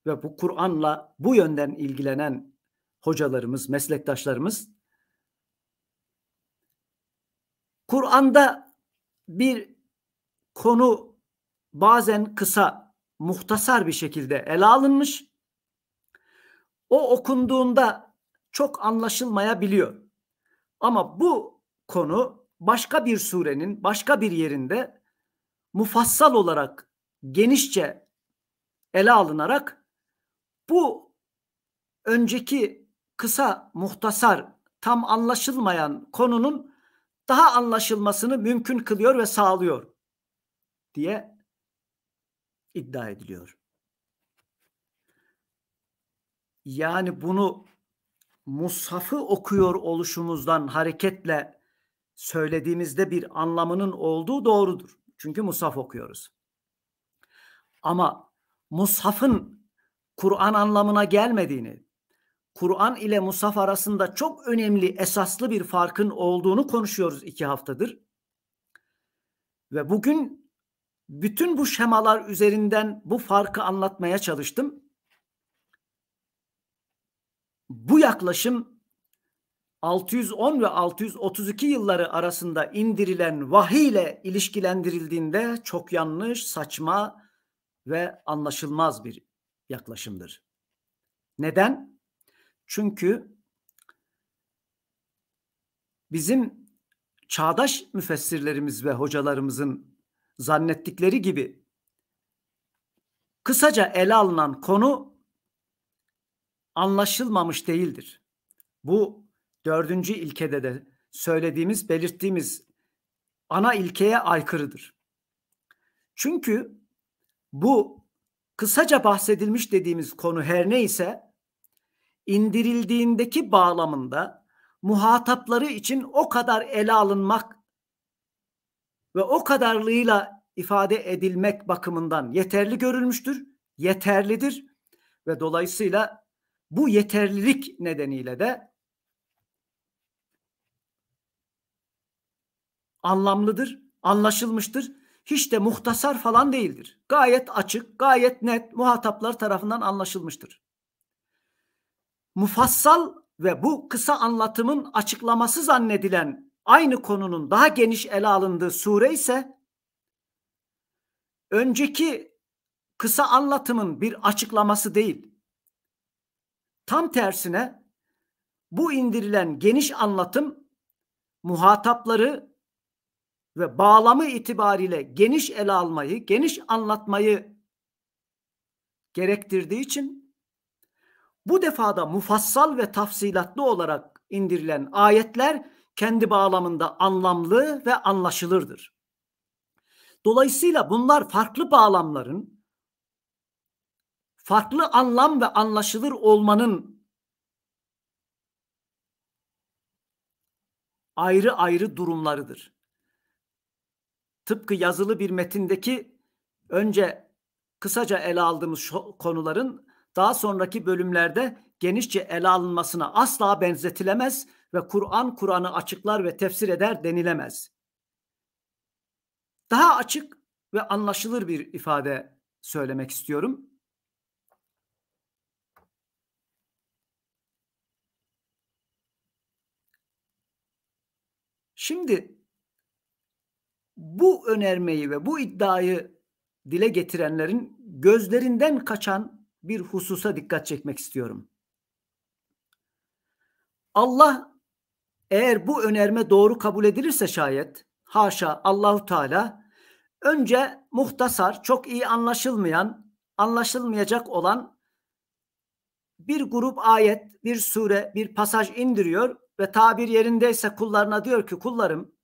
ve bu Kur'an'la bu yönden ilgilenen hocalarımız, meslektaşlarımız Kur'an'da bir konu bazen kısa, muhtasar bir şekilde ele alınmış. O okunduğunda çok anlaşılmayabiliyor. Ama bu konu başka bir surenin başka bir yerinde mufassal olarak genişçe ele alınarak bu önceki kısa muhtasar tam anlaşılmayan konunun daha anlaşılmasını mümkün kılıyor ve sağlıyor diye iddia ediliyor. Yani bunu Musafı okuyor oluşumuzdan hareketle söylediğimizde bir anlamının olduğu doğrudur. Çünkü Musaf okuyoruz. Ama Musafın Kur'an anlamına gelmediğini, Kur'an ile Musaf arasında çok önemli esaslı bir farkın olduğunu konuşuyoruz iki haftadır. Ve bugün bütün bu şemalar üzerinden bu farkı anlatmaya çalıştım. Bu yaklaşım 610 ve 632 yılları arasında indirilen vahiy ile ilişkilendirildiğinde çok yanlış, saçma ve anlaşılmaz bir yaklaşımdır. Neden? Çünkü bizim çağdaş müfessirlerimiz ve hocalarımızın zannettikleri gibi kısaca ele alınan konu anlaşılmamış değildir. Bu dördüncü ilkede de söylediğimiz, belirttiğimiz ana ilkeye aykırıdır. Çünkü bu kısaca bahsedilmiş dediğimiz konu her neyse indirildiğindeki bağlamında muhatapları için o kadar ele alınmak ve o kadarlığıyla ifade edilmek bakımından yeterli görülmüştür, yeterlidir ve dolayısıyla bu yeterlilik nedeniyle de anlamlıdır, anlaşılmıştır. Hiç de muhtasar falan değildir. Gayet açık, gayet net muhataplar tarafından anlaşılmıştır mufassal ve bu kısa anlatımın açıklaması zannedilen aynı konunun daha geniş ele alındığı sure ise önceki kısa anlatımın bir açıklaması değil. Tam tersine bu indirilen geniş anlatım muhatapları ve bağlamı itibariyle geniş ele almayı, geniş anlatmayı gerektirdiği için bu defada mufassal ve tafsilatlı olarak indirilen ayetler kendi bağlamında anlamlı ve anlaşılırdır. Dolayısıyla bunlar farklı bağlamların farklı anlam ve anlaşılır olmanın ayrı ayrı durumlarıdır. Tıpkı yazılı bir metindeki önce kısaca ele aldığımız konuların daha sonraki bölümlerde genişçe ele alınmasına asla benzetilemez ve Kur'an Kur'an'ı açıklar ve tefsir eder denilemez. Daha açık ve anlaşılır bir ifade söylemek istiyorum. Şimdi bu önermeyi ve bu iddiayı dile getirenlerin gözlerinden kaçan bir hususa dikkat çekmek istiyorum. Allah eğer bu önerme doğru kabul edilirse şayet haşa Allahu Teala önce muhtasar, çok iyi anlaşılmayan, anlaşılmayacak olan bir grup ayet, bir sure, bir pasaj indiriyor ve tabir yerindeyse kullarına diyor ki kullarım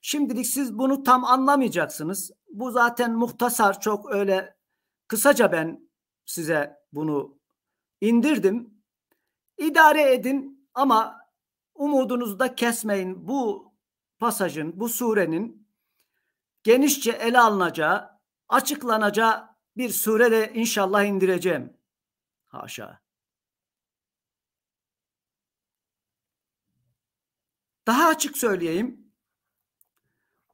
şimdilik siz bunu tam anlamayacaksınız. Bu zaten muhtasar çok öyle kısaca ben size bunu indirdim. İdare edin ama umudunuzu da kesmeyin. Bu pasajın, bu surenin genişçe ele alınacağı, açıklanacağı bir sure de inşallah indireceğim. Haşa. Daha açık söyleyeyim.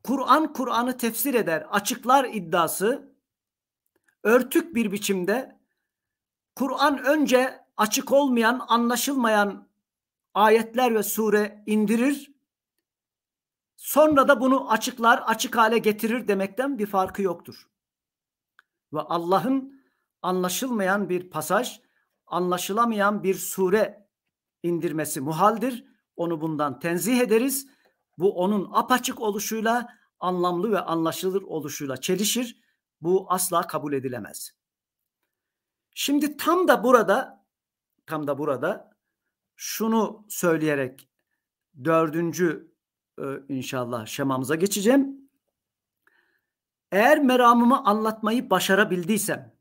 Kur'an Kur'an'ı tefsir eder, açıklar iddiası örtük bir biçimde Kur'an önce açık olmayan, anlaşılmayan ayetler ve sure indirir. Sonra da bunu açıklar, açık hale getirir demekten bir farkı yoktur. Ve Allah'ın anlaşılmayan bir pasaj, anlaşılamayan bir sure indirmesi muhaldir. Onu bundan tenzih ederiz. Bu onun apaçık oluşuyla, anlamlı ve anlaşılır oluşuyla çelişir. Bu asla kabul edilemez. Şimdi tam da burada tam da burada şunu söyleyerek dördüncü e, inşallah şemamıza geçeceğim. Eğer meramımı anlatmayı başarabildiysem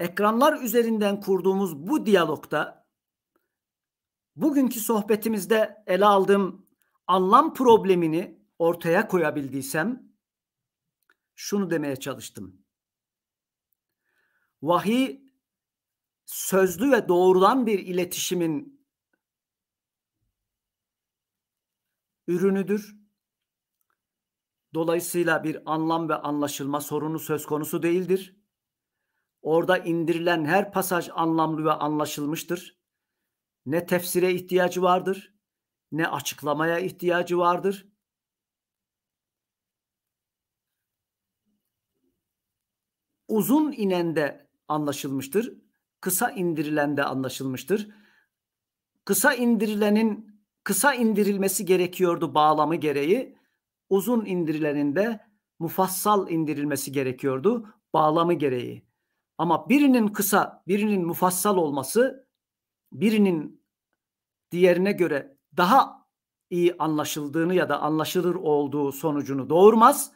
ekranlar üzerinden kurduğumuz bu diyalogta bugünkü sohbetimizde ele aldığım anlam problemini ortaya koyabildiysem şunu demeye çalıştım. Vahiy sözlü ve doğrudan bir iletişimin ürünüdür. Dolayısıyla bir anlam ve anlaşılma sorunu söz konusu değildir. Orada indirilen her pasaj anlamlı ve anlaşılmıştır. Ne tefsire ihtiyacı vardır, ne açıklamaya ihtiyacı vardır, uzun inende anlaşılmıştır. Kısa indirilende anlaşılmıştır. Kısa indirilenin kısa indirilmesi gerekiyordu bağlamı gereği. Uzun indirileninde mufassal indirilmesi gerekiyordu bağlamı gereği. Ama birinin kısa, birinin mufassal olması birinin diğerine göre daha iyi anlaşıldığını ya da anlaşılır olduğu sonucunu doğurmaz.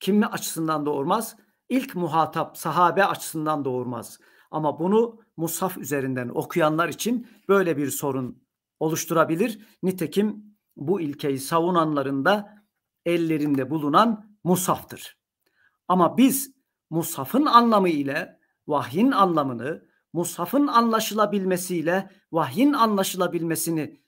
Kimi açısından doğurmaz? İlk muhatap sahabe açısından doğurmaz. Ama bunu Musaf üzerinden okuyanlar için böyle bir sorun oluşturabilir. Nitekim bu ilkeyi savunanların da ellerinde bulunan Musaftır. Ama biz Musaf'ın anlamı ile vahyin anlamını, Musaf'ın anlaşılabilmesiyle vahyin anlaşılabilmesini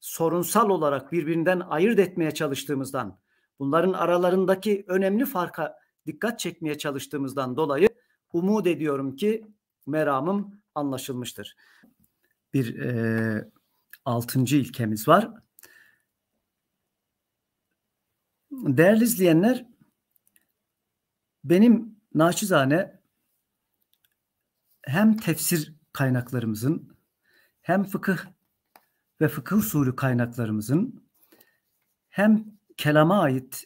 sorunsal olarak birbirinden ayırt etmeye çalıştığımızdan Bunların aralarındaki önemli farka dikkat çekmeye çalıştığımızdan dolayı umut ediyorum ki meramım anlaşılmıştır. Bir e, altıncı ilkemiz var. Değerli izleyenler, benim naçizane hem tefsir kaynaklarımızın hem fıkıh ve fıkıh usulü kaynaklarımızın hem kelama ait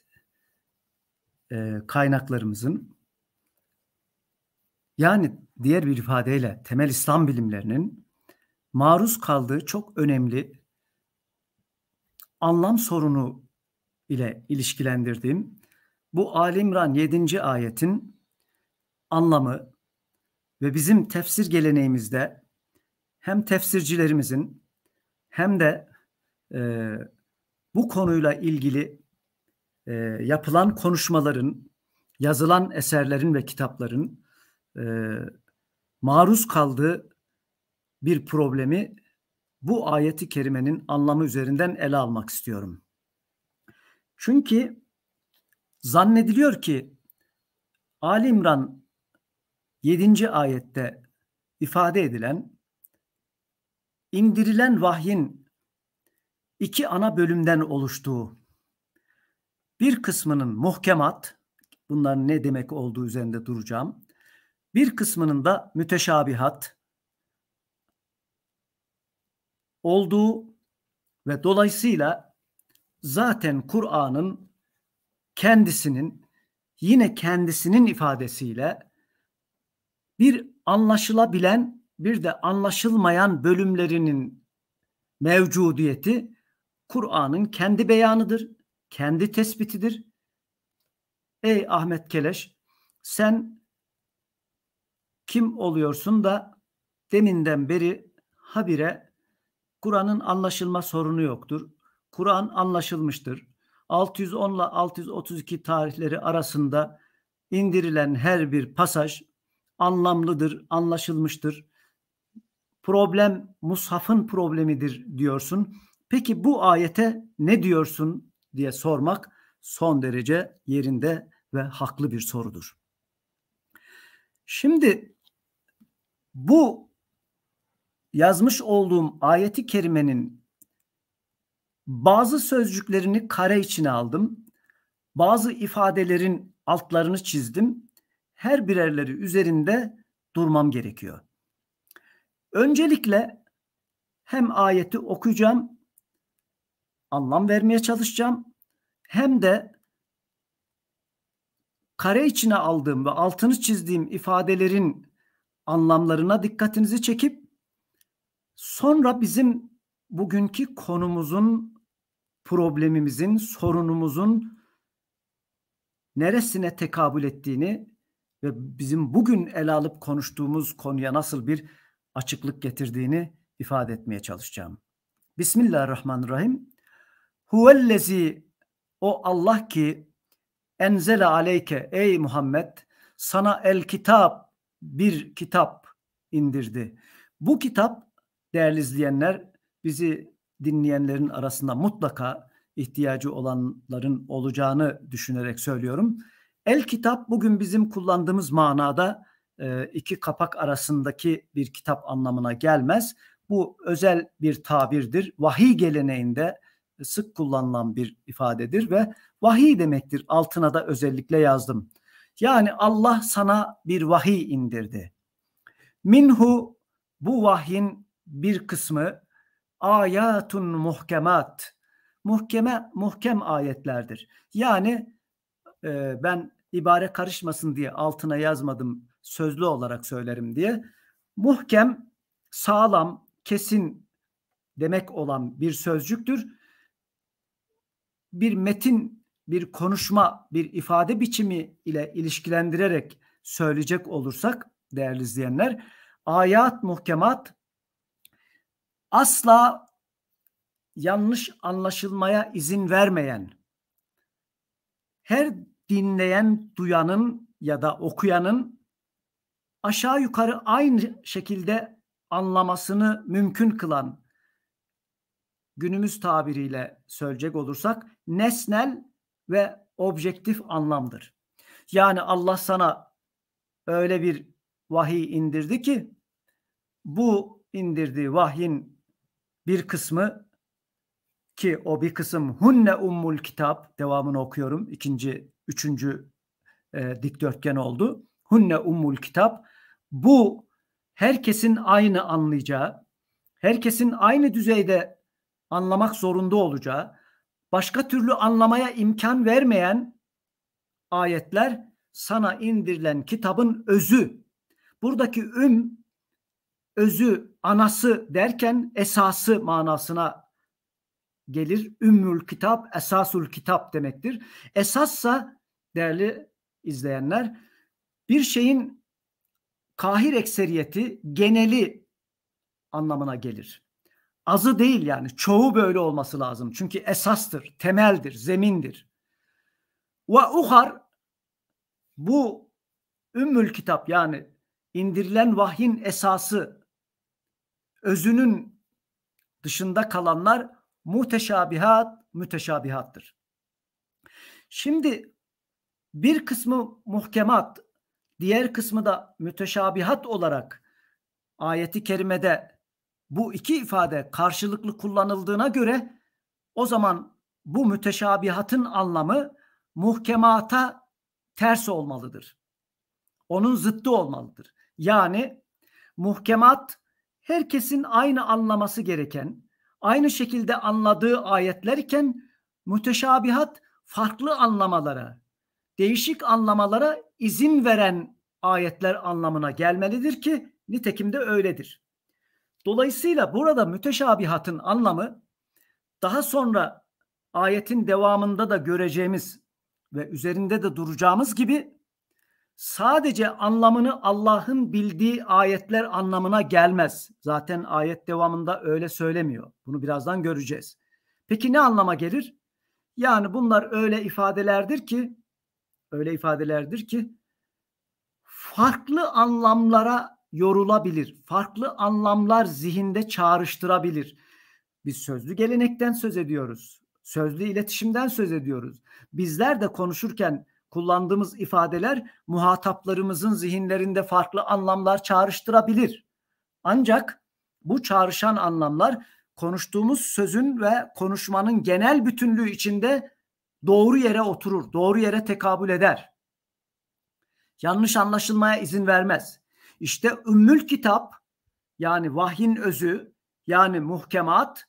e, kaynaklarımızın yani diğer bir ifadeyle temel İslam bilimlerinin maruz kaldığı çok önemli anlam sorunu ile ilişkilendirdiğim bu Alimran İmran 7. ayetin anlamı ve bizim tefsir geleneğimizde hem tefsircilerimizin hem de e, bu konuyla ilgili e, yapılan konuşmaların, yazılan eserlerin ve kitapların e, maruz kaldığı bir problemi bu ayeti kerimenin anlamı üzerinden ele almak istiyorum. Çünkü zannediliyor ki Ali İmran 7. ayette ifade edilen indirilen vahyin iki ana bölümden oluştuğu bir kısmının muhkemat, bunların ne demek olduğu üzerinde duracağım. Bir kısmının da müteşabihat olduğu ve dolayısıyla zaten Kur'an'ın kendisinin yine kendisinin ifadesiyle bir anlaşılabilen bir de anlaşılmayan bölümlerinin mevcudiyeti Kur'an'ın kendi beyanıdır kendi tespitidir. Ey Ahmet Keleş sen kim oluyorsun da deminden beri habire Kur'an'ın anlaşılma sorunu yoktur. Kur'an anlaşılmıştır. 610 ile 632 tarihleri arasında indirilen her bir pasaj anlamlıdır, anlaşılmıştır. Problem mushafın problemidir diyorsun. Peki bu ayete ne diyorsun diye sormak son derece yerinde ve haklı bir sorudur. Şimdi bu yazmış olduğum ayeti kerimenin bazı sözcüklerini kare içine aldım. Bazı ifadelerin altlarını çizdim. Her birerleri üzerinde durmam gerekiyor. Öncelikle hem ayeti okuyacağım anlam vermeye çalışacağım. Hem de kare içine aldığım ve altını çizdiğim ifadelerin anlamlarına dikkatinizi çekip sonra bizim bugünkü konumuzun problemimizin, sorunumuzun neresine tekabül ettiğini ve bizim bugün ele alıp konuştuğumuz konuya nasıl bir açıklık getirdiğini ifade etmeye çalışacağım. Bismillahirrahmanirrahim. Huvellezi o Allah ki enzele aleyke ey Muhammed sana el kitap bir kitap indirdi. Bu kitap değerli izleyenler bizi dinleyenlerin arasında mutlaka ihtiyacı olanların olacağını düşünerek söylüyorum. El kitap bugün bizim kullandığımız manada e, iki kapak arasındaki bir kitap anlamına gelmez. Bu özel bir tabirdir. Vahiy geleneğinde sık kullanılan bir ifadedir ve vahiy demektir. Altına da özellikle yazdım. Yani Allah sana bir vahiy indirdi. Minhu bu vahyin bir kısmı ayatun muhkemat. Muhkeme, muhkem ayetlerdir. Yani e, ben ibare karışmasın diye altına yazmadım sözlü olarak söylerim diye. Muhkem sağlam, kesin demek olan bir sözcüktür bir metin, bir konuşma, bir ifade biçimi ile ilişkilendirerek söyleyecek olursak değerli izleyenler, ayat muhkemat asla yanlış anlaşılmaya izin vermeyen her dinleyen, duyanın ya da okuyanın aşağı yukarı aynı şekilde anlamasını mümkün kılan günümüz tabiriyle söyleyecek olursak nesnel ve objektif anlamdır. Yani Allah sana öyle bir vahiy indirdi ki bu indirdiği vahyin bir kısmı ki o bir kısım hunne ummul kitap devamını okuyorum ikinci üçüncü e, dikdörtgen oldu hunne ummul kitap bu herkesin aynı anlayacağı herkesin aynı düzeyde anlamak zorunda olacağı, başka türlü anlamaya imkan vermeyen ayetler sana indirilen kitabın özü. Buradaki üm özü, anası derken esası manasına gelir. Ümmül kitap, esasul kitap demektir. Esassa değerli izleyenler bir şeyin kahir ekseriyeti geneli anlamına gelir azı değil yani çoğu böyle olması lazım. Çünkü esastır, temeldir, zemindir. Ve uhar bu ümmül kitap yani indirilen vahyin esası özünün dışında kalanlar muteşabihat, müteşabihattır. Şimdi bir kısmı muhkemat, diğer kısmı da müteşabihat olarak ayeti kerimede bu iki ifade karşılıklı kullanıldığına göre o zaman bu müteşabihatın anlamı muhkemata ters olmalıdır. Onun zıttı olmalıdır. Yani muhkemat herkesin aynı anlaması gereken, aynı şekilde anladığı ayetlerken müteşabihat farklı anlamalara, değişik anlamalara izin veren ayetler anlamına gelmelidir ki nitekim de öyledir. Dolayısıyla burada müteşabihatın anlamı daha sonra ayetin devamında da göreceğimiz ve üzerinde de duracağımız gibi sadece anlamını Allah'ın bildiği ayetler anlamına gelmez. Zaten ayet devamında öyle söylemiyor. Bunu birazdan göreceğiz. Peki ne anlama gelir? Yani bunlar öyle ifadelerdir ki öyle ifadelerdir ki farklı anlamlara yorulabilir. Farklı anlamlar zihinde çağrıştırabilir. Biz sözlü gelenekten söz ediyoruz. Sözlü iletişimden söz ediyoruz. Bizler de konuşurken kullandığımız ifadeler muhataplarımızın zihinlerinde farklı anlamlar çağrıştırabilir. Ancak bu çağrışan anlamlar konuştuğumuz sözün ve konuşmanın genel bütünlüğü içinde doğru yere oturur, doğru yere tekabül eder. Yanlış anlaşılmaya izin vermez. İşte Ümmül Kitap yani vahyin özü yani muhkemat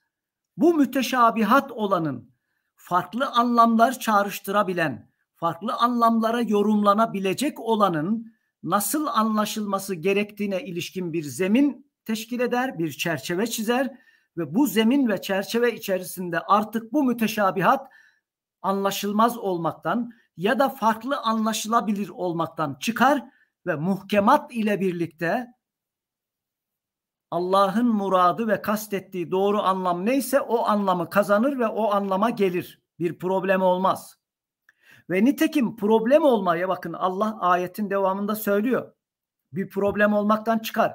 bu müteşabihat olanın farklı anlamlar çağrıştırabilen, farklı anlamlara yorumlanabilecek olanın nasıl anlaşılması gerektiğine ilişkin bir zemin teşkil eder, bir çerçeve çizer ve bu zemin ve çerçeve içerisinde artık bu müteşabihat anlaşılmaz olmaktan ya da farklı anlaşılabilir olmaktan çıkar ve muhkemat ile birlikte Allah'ın muradı ve kastettiği doğru anlam neyse o anlamı kazanır ve o anlama gelir. Bir problem olmaz. Ve nitekim problem olmaya bakın Allah ayetin devamında söylüyor. Bir problem olmaktan çıkar.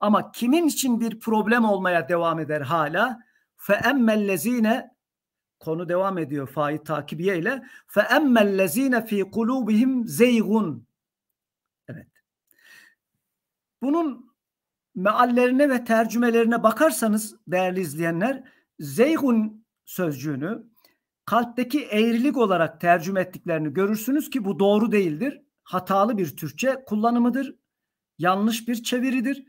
Ama kimin için bir problem olmaya devam eder hala? فَاَمَّ الَّذ۪ينَ Konu devam ediyor faid takibiye ile. فَاَمَّ الَّذ۪ينَ ف۪ي قُلُوبِهِمْ زَيْغُنْ Evet. Bunun meallerine ve tercümelerine bakarsanız değerli izleyenler zeyhun sözcüğünü kalpteki eğrilik olarak tercüme ettiklerini görürsünüz ki bu doğru değildir. Hatalı bir Türkçe kullanımıdır. Yanlış bir çeviridir.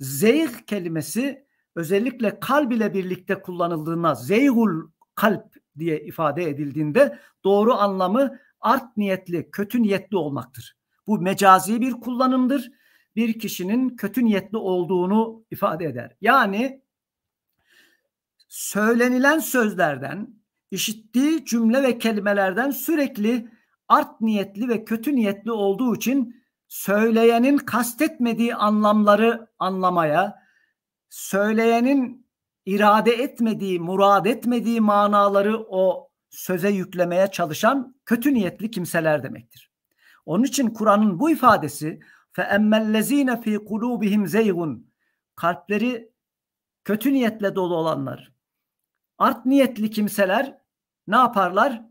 Zeyh kelimesi özellikle kalb ile birlikte kullanıldığında zeyhul kalp diye ifade edildiğinde doğru anlamı art niyetli, kötü niyetli olmaktır. Bu mecazi bir kullanımdır. Bir kişinin kötü niyetli olduğunu ifade eder. Yani söylenilen sözlerden, işittiği cümle ve kelimelerden sürekli art niyetli ve kötü niyetli olduğu için söyleyenin kastetmediği anlamları anlamaya, söyleyenin irade etmediği, murad etmediği manaları o söze yüklemeye çalışan kötü niyetli kimseler demektir. Onun için Kur'an'ın bu ifadesi فَاَمَّلَّز۪ينَ fi قُلُوبِهِمْ زَيْغٌ Kalpleri kötü niyetle dolu olanlar. Art niyetli kimseler ne yaparlar?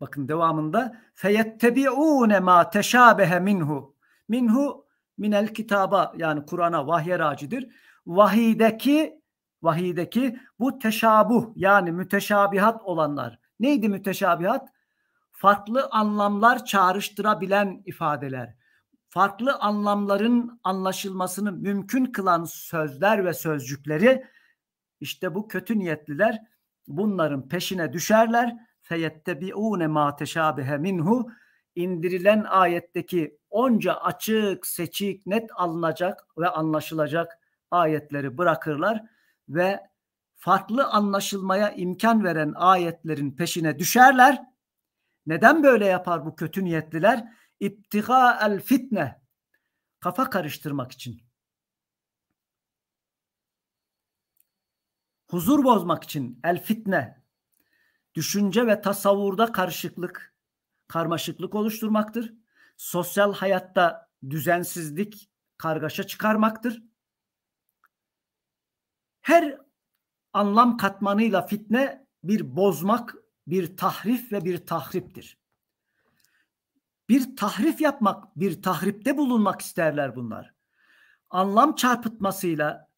Bakın devamında feyettebiune ma teşabehe minhu. Minhu minel kitaba yani Kur'an'a vahye racidir. Vahideki vahideki bu teşabuh yani müteşabihat olanlar. Neydi müteşabihat? farklı anlamlar çağrıştırabilen ifadeler, farklı anlamların anlaşılmasını mümkün kılan sözler ve sözcükleri işte bu kötü niyetliler bunların peşine düşerler. Feyettebiune ma teşabehe minhu indirilen ayetteki onca açık, seçik, net alınacak ve anlaşılacak ayetleri bırakırlar ve farklı anlaşılmaya imkan veren ayetlerin peşine düşerler neden böyle yapar bu kötü niyetliler? İptiga el fitne. Kafa karıştırmak için. Huzur bozmak için el fitne. Düşünce ve tasavvurda karışıklık, karmaşıklık oluşturmaktır. Sosyal hayatta düzensizlik, kargaşa çıkarmaktır. Her anlam katmanıyla fitne bir bozmak, bir tahrif ve bir tahriptir. Bir tahrif yapmak, bir tahripte bulunmak isterler bunlar. Anlam çarpıtmasıyla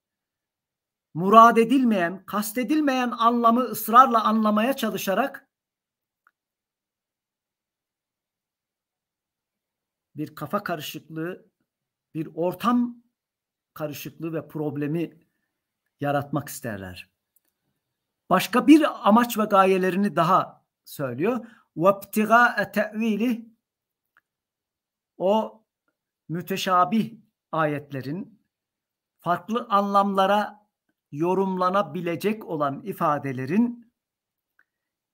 murad edilmeyen, kastedilmeyen anlamı ısrarla anlamaya çalışarak bir kafa karışıklığı, bir ortam karışıklığı ve problemi yaratmak isterler. Başka bir amaç ve gayelerini daha söylüyor. وَابْتِغَاءَ tevili, O müteşabih ayetlerin farklı anlamlara yorumlanabilecek olan ifadelerin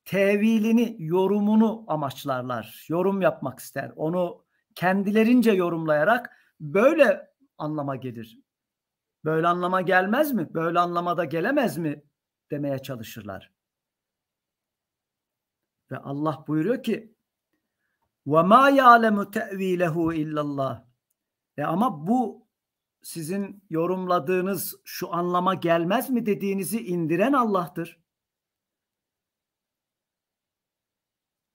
tevilini, yorumunu amaçlarlar. Yorum yapmak ister. Onu kendilerince yorumlayarak böyle anlama gelir. Böyle anlama gelmez mi? Böyle anlamada gelemez mi demeye çalışırlar. Ve Allah buyuruyor ki ve ma ya'lemu te'vilehu illallah. E ama bu sizin yorumladığınız şu anlama gelmez mi dediğinizi indiren Allah'tır.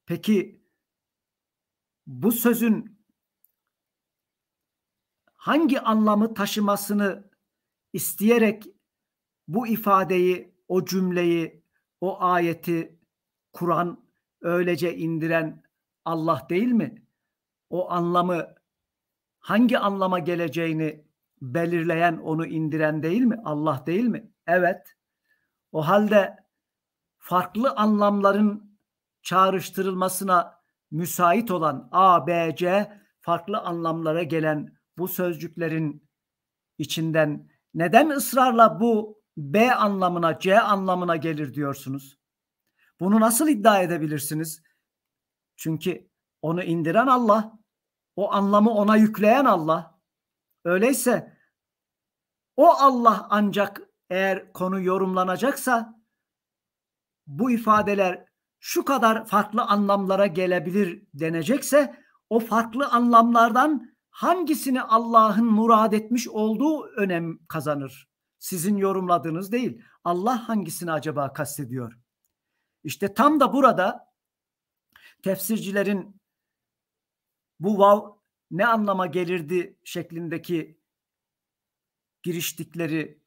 Peki bu sözün hangi anlamı taşımasını isteyerek bu ifadeyi o cümleyi, o ayeti kuran, öylece indiren Allah değil mi? O anlamı hangi anlama geleceğini belirleyen, onu indiren değil mi? Allah değil mi? Evet. O halde farklı anlamların çağrıştırılmasına müsait olan A, B, C farklı anlamlara gelen bu sözcüklerin içinden neden ısrarla bu B anlamına, C anlamına gelir diyorsunuz. Bunu nasıl iddia edebilirsiniz? Çünkü onu indiren Allah, o anlamı ona yükleyen Allah. Öyleyse o Allah ancak eğer konu yorumlanacaksa bu ifadeler şu kadar farklı anlamlara gelebilir denecekse o farklı anlamlardan hangisini Allah'ın murad etmiş olduğu önem kazanır. Sizin yorumladığınız değil. Allah hangisini acaba kastediyor? İşte tam da burada tefsircilerin bu vav ne anlama gelirdi şeklindeki giriştikleri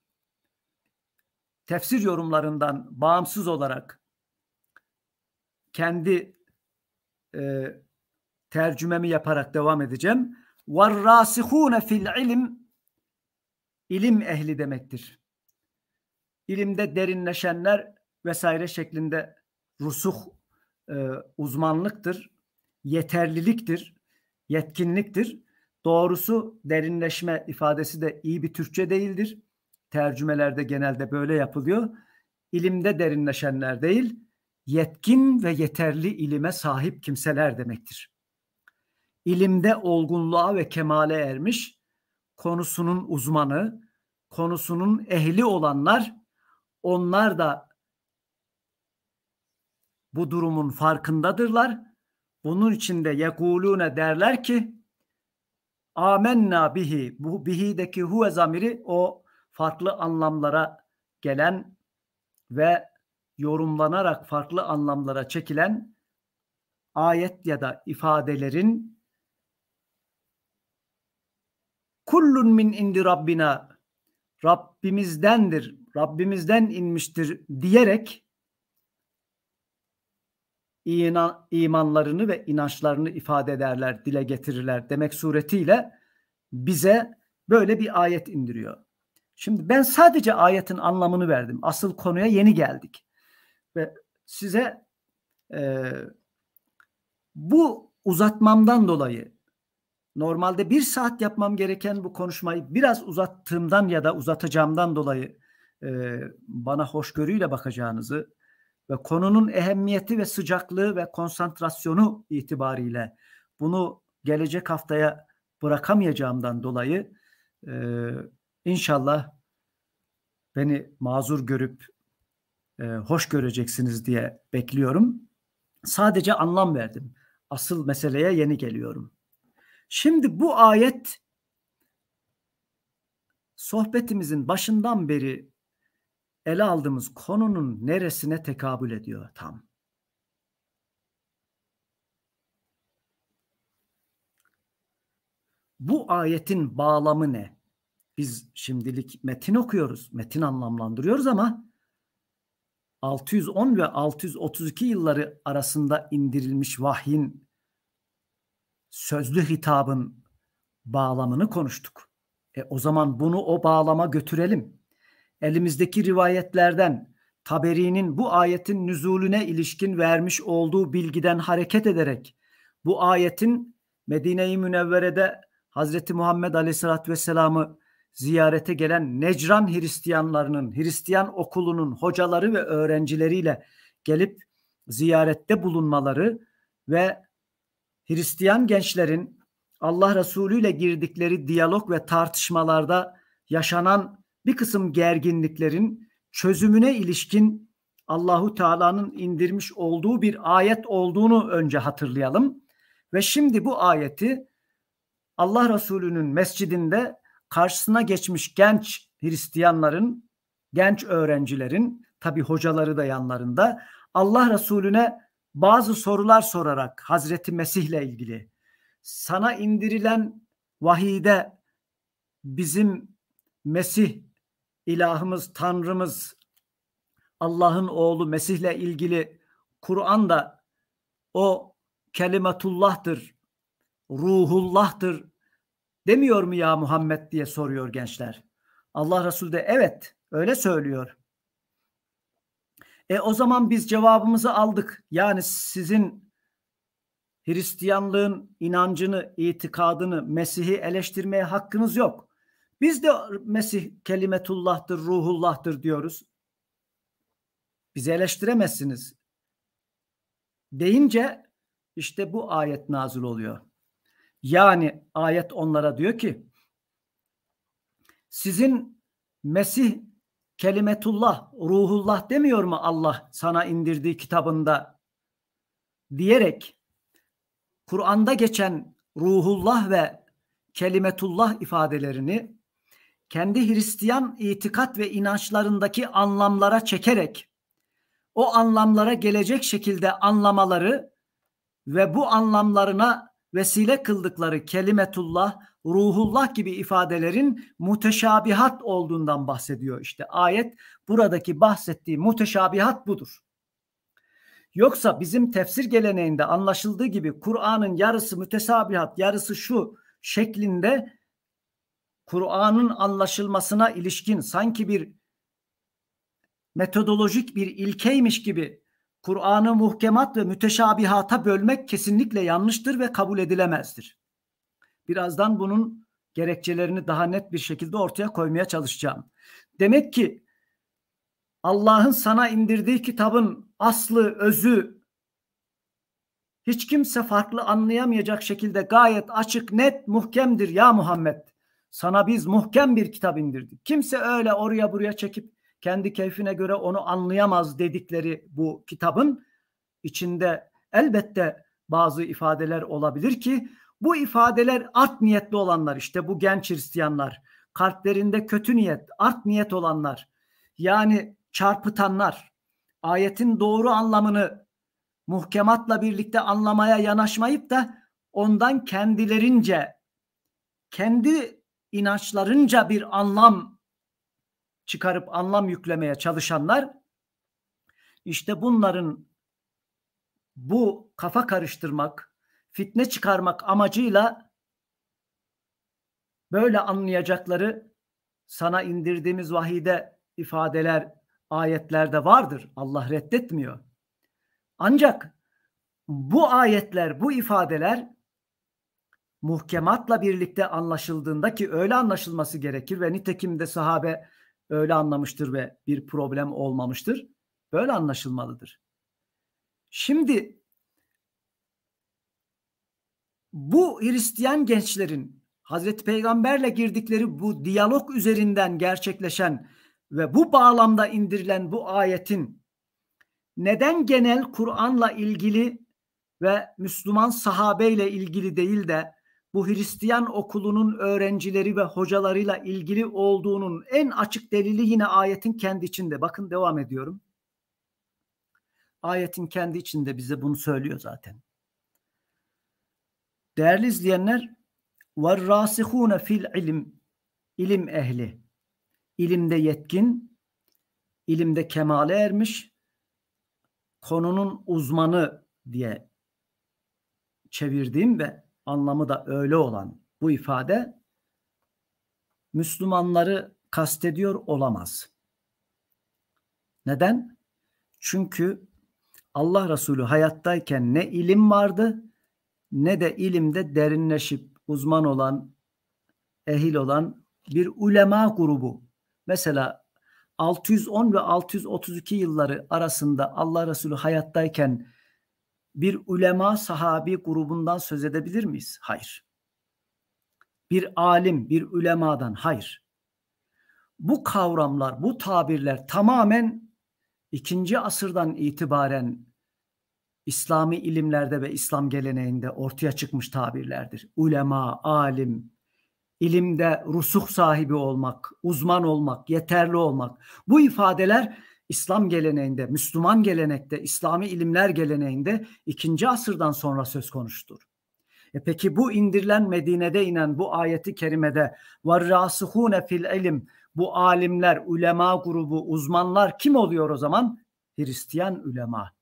tefsir yorumlarından bağımsız olarak kendi e, tercümemi yaparak devam edeceğim. وَالرَّاسِخُونَ fil ilim ilim ehli demektir. İlimde derinleşenler vesaire şeklinde rusuh e, uzmanlıktır, yeterliliktir, yetkinliktir. Doğrusu derinleşme ifadesi de iyi bir Türkçe değildir. Tercümelerde genelde böyle yapılıyor. İlimde derinleşenler değil, yetkin ve yeterli ilime sahip kimseler demektir. İlimde olgunluğa ve kemale ermiş, konusunun uzmanı, konusunun ehli olanlar onlar da bu durumun farkındadırlar. Bunun içinde de yekulune derler ki amenna bihi bu bihi'deki huve zamiri o farklı anlamlara gelen ve yorumlanarak farklı anlamlara çekilen ayet ya da ifadelerin Kullun min indi Rabbina. Rabbimizdendir. Rabbimizden inmiştir diyerek inan, imanlarını ve inançlarını ifade ederler, dile getirirler demek suretiyle bize böyle bir ayet indiriyor. Şimdi ben sadece ayetin anlamını verdim. Asıl konuya yeni geldik. Ve size e, bu uzatmamdan dolayı normalde bir saat yapmam gereken bu konuşmayı biraz uzattığımdan ya da uzatacağımdan dolayı e, bana hoşgörüyle bakacağınızı ve konunun ehemmiyeti ve sıcaklığı ve konsantrasyonu itibariyle bunu gelecek haftaya bırakamayacağımdan dolayı e, inşallah beni mazur görüp e, hoş göreceksiniz diye bekliyorum. Sadece anlam verdim. Asıl meseleye yeni geliyorum. Şimdi bu ayet sohbetimizin başından beri ele aldığımız konunun neresine tekabül ediyor tam? Bu ayetin bağlamı ne? Biz şimdilik metin okuyoruz, metin anlamlandırıyoruz ama 610 ve 632 yılları arasında indirilmiş vahyin sözlü hitabın bağlamını konuştuk. E o zaman bunu o bağlama götürelim. Elimizdeki rivayetlerden Taberi'nin bu ayetin nüzulüne ilişkin vermiş olduğu bilgiden hareket ederek bu ayetin Medine-i Münevvere'de Hazreti Muhammed Aleyhisselatü Vesselam'ı ziyarete gelen Necran Hristiyanlarının, Hristiyan okulunun hocaları ve öğrencileriyle gelip ziyarette bulunmaları ve Hristiyan gençlerin Allah Resulü ile girdikleri diyalog ve tartışmalarda yaşanan bir kısım gerginliklerin çözümüne ilişkin Allahu Teala'nın indirmiş olduğu bir ayet olduğunu önce hatırlayalım ve şimdi bu ayeti Allah Resulü'nün mescidinde karşısına geçmiş genç Hristiyanların, genç öğrencilerin tabi hocaları da yanlarında Allah Resulüne bazı sorular sorarak Hazreti Mesih'le ilgili sana indirilen vahide bizim Mesih ilahımız, Tanrımız, Allah'ın oğlu Mesih'le ilgili Kur'an da o kelimetullah'tır, ruhullah'tır demiyor mu ya Muhammed diye soruyor gençler. Allah Resulü de evet öyle söylüyor. E o zaman biz cevabımızı aldık. Yani sizin Hristiyanlığın inancını, itikadını, Mesih'i eleştirmeye hakkınız yok. Biz de Mesih kelimetullah'tır, ruhullah'tır diyoruz. Bizi eleştiremezsiniz. Deyince işte bu ayet nazil oluyor. Yani ayet onlara diyor ki sizin Mesih kelimetullah, ruhullah demiyor mu Allah sana indirdiği kitabında diyerek Kur'an'da geçen ruhullah ve kelimetullah ifadelerini kendi Hristiyan itikat ve inançlarındaki anlamlara çekerek o anlamlara gelecek şekilde anlamaları ve bu anlamlarına vesile kıldıkları kelimetullah, ruhullah gibi ifadelerin muteşabihat olduğundan bahsediyor işte ayet. Buradaki bahsettiği muteşabihat budur. Yoksa bizim tefsir geleneğinde anlaşıldığı gibi Kur'an'ın yarısı mütesabihat, yarısı şu şeklinde Kur'an'ın anlaşılmasına ilişkin sanki bir metodolojik bir ilkeymiş gibi Kur'an'ı muhkemat ve müteşabihata bölmek kesinlikle yanlıştır ve kabul edilemezdir. Birazdan bunun gerekçelerini daha net bir şekilde ortaya koymaya çalışacağım. Demek ki Allah'ın sana indirdiği kitabın aslı, özü hiç kimse farklı anlayamayacak şekilde gayet açık, net, muhkemdir ya Muhammed. Sana biz muhkem bir kitap indirdik. Kimse öyle oraya buraya çekip kendi keyfine göre onu anlayamaz dedikleri bu kitabın içinde elbette bazı ifadeler olabilir ki bu ifadeler art niyetli olanlar işte bu genç Hristiyanlar, kalplerinde kötü niyet, art niyet olanlar yani çarpıtanlar, ayetin doğru anlamını muhkematla birlikte anlamaya yanaşmayıp da ondan kendilerince, kendi inançlarınca bir anlam çıkarıp anlam yüklemeye çalışanlar işte bunların bu kafa karıştırmak, fitne çıkarmak amacıyla böyle anlayacakları sana indirdiğimiz vahide ifadeler ayetlerde vardır. Allah reddetmiyor. Ancak bu ayetler, bu ifadeler muhkematla birlikte anlaşıldığında ki öyle anlaşılması gerekir ve nitekim de sahabe öyle anlamıştır ve bir problem olmamıştır. Böyle anlaşılmalıdır. Şimdi bu Hristiyan gençlerin Hazreti Peygamberle girdikleri bu diyalog üzerinden gerçekleşen ve bu bağlamda indirilen bu ayetin neden genel Kur'an'la ilgili ve Müslüman sahabeyle ilgili değil de bu Hristiyan okulunun öğrencileri ve hocalarıyla ilgili olduğunun en açık delili yine ayetin kendi içinde. Bakın devam ediyorum. Ayetin kendi içinde bize bunu söylüyor zaten. Değerli izleyenler, var rasihune fil ilim ilim ehli. ilimde yetkin, ilimde kemale ermiş, konunun uzmanı diye çevirdiğim ve anlamı da öyle olan bu ifade Müslümanları kastediyor olamaz. Neden? Çünkü Allah Resulü hayattayken ne ilim vardı ne de ilimde derinleşip uzman olan, ehil olan bir ulema grubu. Mesela 610 ve 632 yılları arasında Allah Resulü hayattayken bir ulema sahabi grubundan söz edebilir miyiz? Hayır. Bir alim, bir ulemadan hayır. Bu kavramlar, bu tabirler tamamen ikinci asırdan itibaren İslami ilimlerde ve İslam geleneğinde ortaya çıkmış tabirlerdir. Ulema, alim, ilimde rusuk sahibi olmak, uzman olmak, yeterli olmak. Bu ifadeler İslam geleneğinde, Müslüman gelenekte, İslami ilimler geleneğinde ikinci asırdan sonra söz konusudur. E peki bu indirilen Medine'de inen bu ayeti kerimede var rasihune fil ilim bu alimler, ulema grubu, uzmanlar kim oluyor o zaman? Hristiyan ulema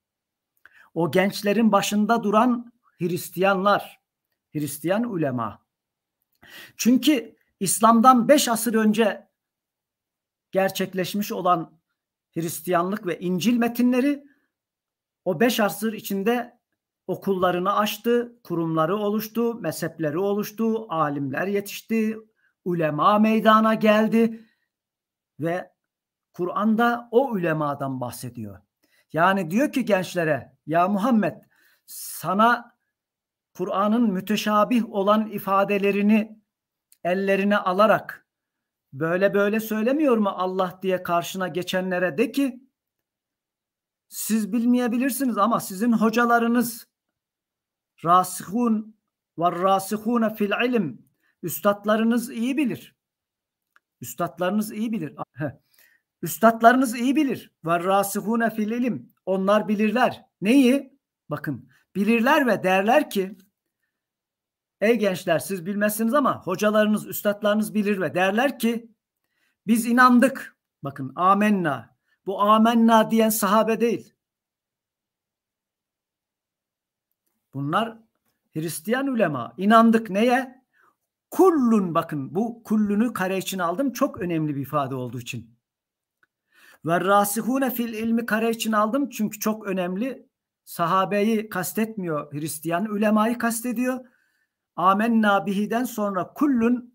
o gençlerin başında duran Hristiyanlar, Hristiyan ulema. Çünkü İslam'dan 5 asır önce gerçekleşmiş olan Hristiyanlık ve İncil metinleri o 5 asır içinde okullarını açtı, kurumları oluştu, mezhepleri oluştu, alimler yetişti, ulema meydana geldi ve Kur'an'da o ulemadan bahsediyor. Yani diyor ki gençlere ya Muhammed sana Kur'an'ın müteşabih olan ifadelerini ellerine alarak böyle böyle söylemiyor mu Allah diye karşına geçenlere de ki siz bilmeyebilirsiniz ama sizin hocalarınız rasihun ve rasihuna fil ilim üstadlarınız iyi bilir. Üstadlarınız iyi bilir. Ah, Üstadlarınız iyi bilir. var rasihune fil ilim. Onlar bilirler. Neyi? Bakın bilirler ve derler ki Ey gençler siz bilmezsiniz ama hocalarınız, üstadlarınız bilir ve derler ki biz inandık. Bakın amenna. Bu amenna diyen sahabe değil. Bunlar Hristiyan ulema. İnandık neye? Kullun bakın bu kullunu kare için aldım. Çok önemli bir ifade olduğu için. Ve rasihune fil ilmi kare için aldım çünkü çok önemli. Sahabeyi kastetmiyor Hristiyan, ulemayı kastediyor. Amenna bihi'den sonra kullun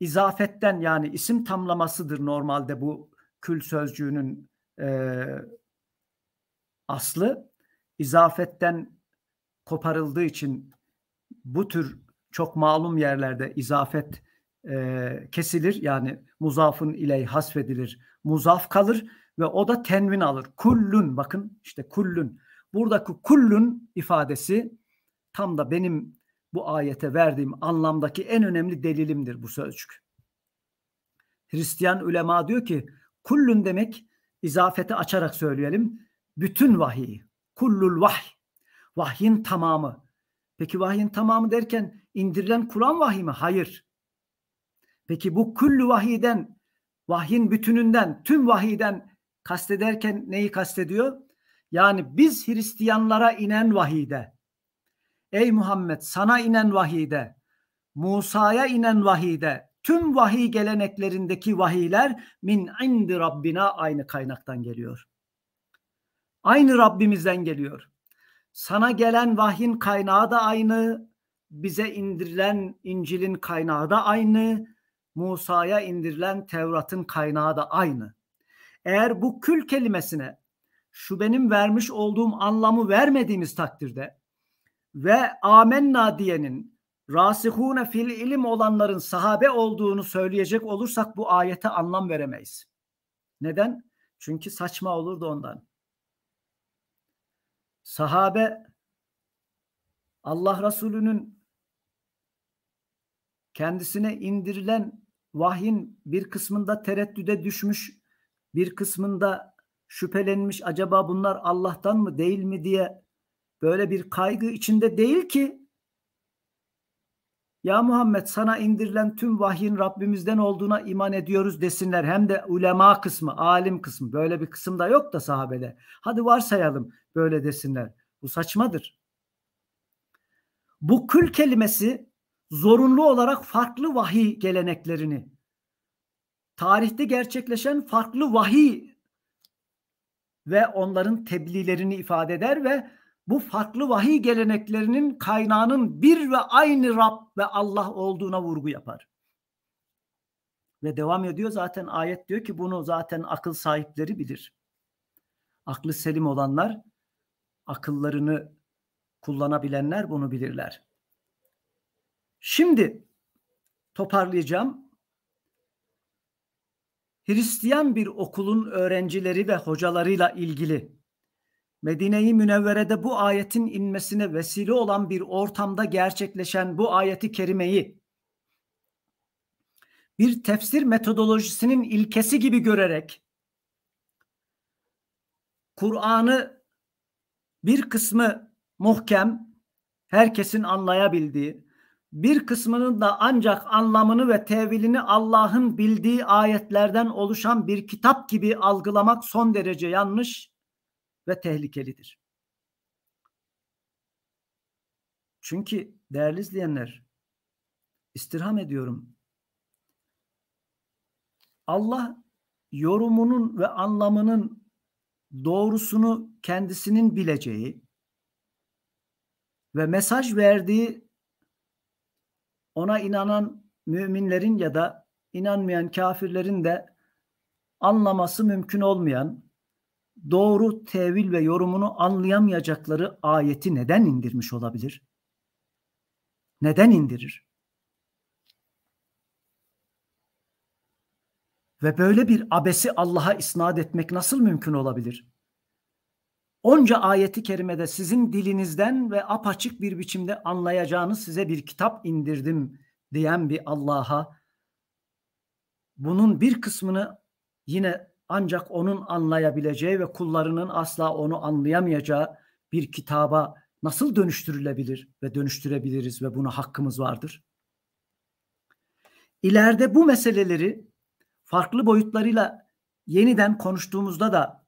izafetten yani isim tamlamasıdır normalde bu kül sözcüğünün e, aslı. izafetten koparıldığı için bu tür çok malum yerlerde izafet e, kesilir yani muzafın iley hasfedilir muzaf kalır ve o da tenvin alır. Kullun bakın işte kullun. Buradaki kullun ifadesi tam da benim bu ayete verdiğim anlamdaki en önemli delilimdir bu sözcük. Hristiyan ulema diyor ki kullun demek izafeti açarak söyleyelim. Bütün vahiy. Kullul vahy. Vahyin tamamı. Peki vahyin tamamı derken indirilen Kur'an vahiy mi? Hayır. Peki bu küllü vahiden, vahyin bütününden, tüm vahiden kastederken neyi kastediyor? Yani biz Hristiyanlara inen vahide, ey Muhammed sana inen vahide, Musa'ya inen vahide, tüm vahiy geleneklerindeki vahiyler min indi Rabbina aynı kaynaktan geliyor. Aynı Rabbimizden geliyor. Sana gelen vahyin kaynağı da aynı, bize indirilen İncil'in kaynağı da aynı, Musa'ya indirilen Tevrat'ın kaynağı da aynı. Eğer bu kül kelimesine şu benim vermiş olduğum anlamı vermediğimiz takdirde ve amenna diyenin rasihune fil ilim olanların sahabe olduğunu söyleyecek olursak bu ayete anlam veremeyiz. Neden? Çünkü saçma olurdu ondan. Sahabe Allah Resulü'nün kendisine indirilen vahyin bir kısmında tereddüde düşmüş, bir kısmında şüphelenmiş acaba bunlar Allah'tan mı değil mi diye böyle bir kaygı içinde değil ki ya Muhammed sana indirilen tüm vahyin Rabbimizden olduğuna iman ediyoruz desinler. Hem de ulema kısmı, alim kısmı. Böyle bir kısım da yok da sahabede. Hadi varsayalım böyle desinler. Bu saçmadır. Bu kül kelimesi zorunlu olarak farklı vahiy geleneklerini, tarihte gerçekleşen farklı vahiy ve onların tebliğlerini ifade eder ve bu farklı vahiy geleneklerinin kaynağının bir ve aynı Rab ve Allah olduğuna vurgu yapar. Ve devam ediyor zaten ayet diyor ki bunu zaten akıl sahipleri bilir. Aklı selim olanlar, akıllarını kullanabilenler bunu bilirler. Şimdi toparlayacağım. Hristiyan bir okulun öğrencileri ve hocalarıyla ilgili Medine-i Münevvere'de bu ayetin inmesine vesile olan bir ortamda gerçekleşen bu ayeti kerimeyi bir tefsir metodolojisinin ilkesi gibi görerek Kur'an'ı bir kısmı muhkem, herkesin anlayabildiği, bir kısmının da ancak anlamını ve tevilini Allah'ın bildiği ayetlerden oluşan bir kitap gibi algılamak son derece yanlış ve tehlikelidir. Çünkü değerli izleyenler istirham ediyorum. Allah yorumunun ve anlamının doğrusunu kendisinin bileceği ve mesaj verdiği ona inanan müminlerin ya da inanmayan kafirlerin de anlaması mümkün olmayan doğru tevil ve yorumunu anlayamayacakları ayeti neden indirmiş olabilir? Neden indirir? Ve böyle bir abesi Allah'a isnat etmek nasıl mümkün olabilir? onca ayeti kerimede sizin dilinizden ve apaçık bir biçimde anlayacağınız size bir kitap indirdim diyen bir Allah'a bunun bir kısmını yine ancak onun anlayabileceği ve kullarının asla onu anlayamayacağı bir kitaba nasıl dönüştürülebilir ve dönüştürebiliriz ve buna hakkımız vardır. İleride bu meseleleri farklı boyutlarıyla yeniden konuştuğumuzda da